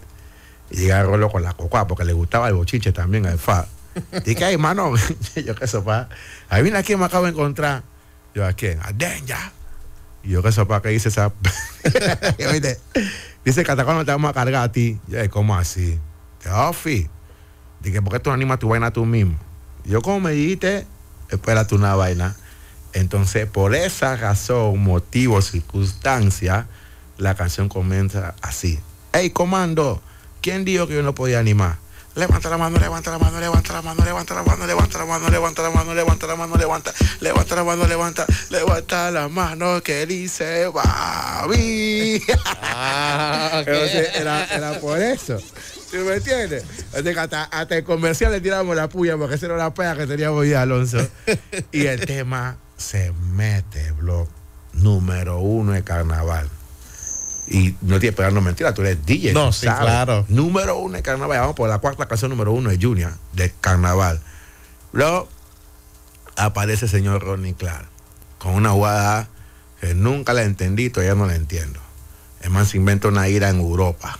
[SPEAKER 2] Y llega Rolo con la cocoa, porque le gustaba el bochiche también al FA. Dice, ay, mano, yo qué sopa. Ahí viene aquí me acabo de encontrar yo, ¿a quién? A Denja. Y yo, ¿qué sopa que hice esa? dice, cuando te vamos a cargar a ti. Yo, ¿cómo así? Te ofi. Dije, ¿por qué tú animas tu vaina tú mismo? yo, como me dijiste, tú una vaina. Entonces, por esa razón, motivo, circunstancia, la canción comienza así. Hey, comando, ¿quién dijo que yo no podía animar? Levanta la mano, levanta la mano, levanta la mano, levanta la mano, levanta la mano, levanta la mano, levanta la mano, levanta, levanta la mano, levanta, levanta la mano que dice Babi. Ah, era, era por eso. ¿Sí me entiendes? hasta, hasta el comercial le tiramos la puya porque esa era la pega que teníamos ya, Alonso. Y el tema se mete, blog número uno de carnaval. Y no tienes que pegarnos mentiras, tú eres DJ. No, claro. Número uno de carnaval. Vamos por la cuarta canción número uno de Junior, de carnaval. Luego aparece el señor Ronnie Clark con una jugada que nunca la entendí, todavía no la entiendo. Es más, se inventó una ira en Europa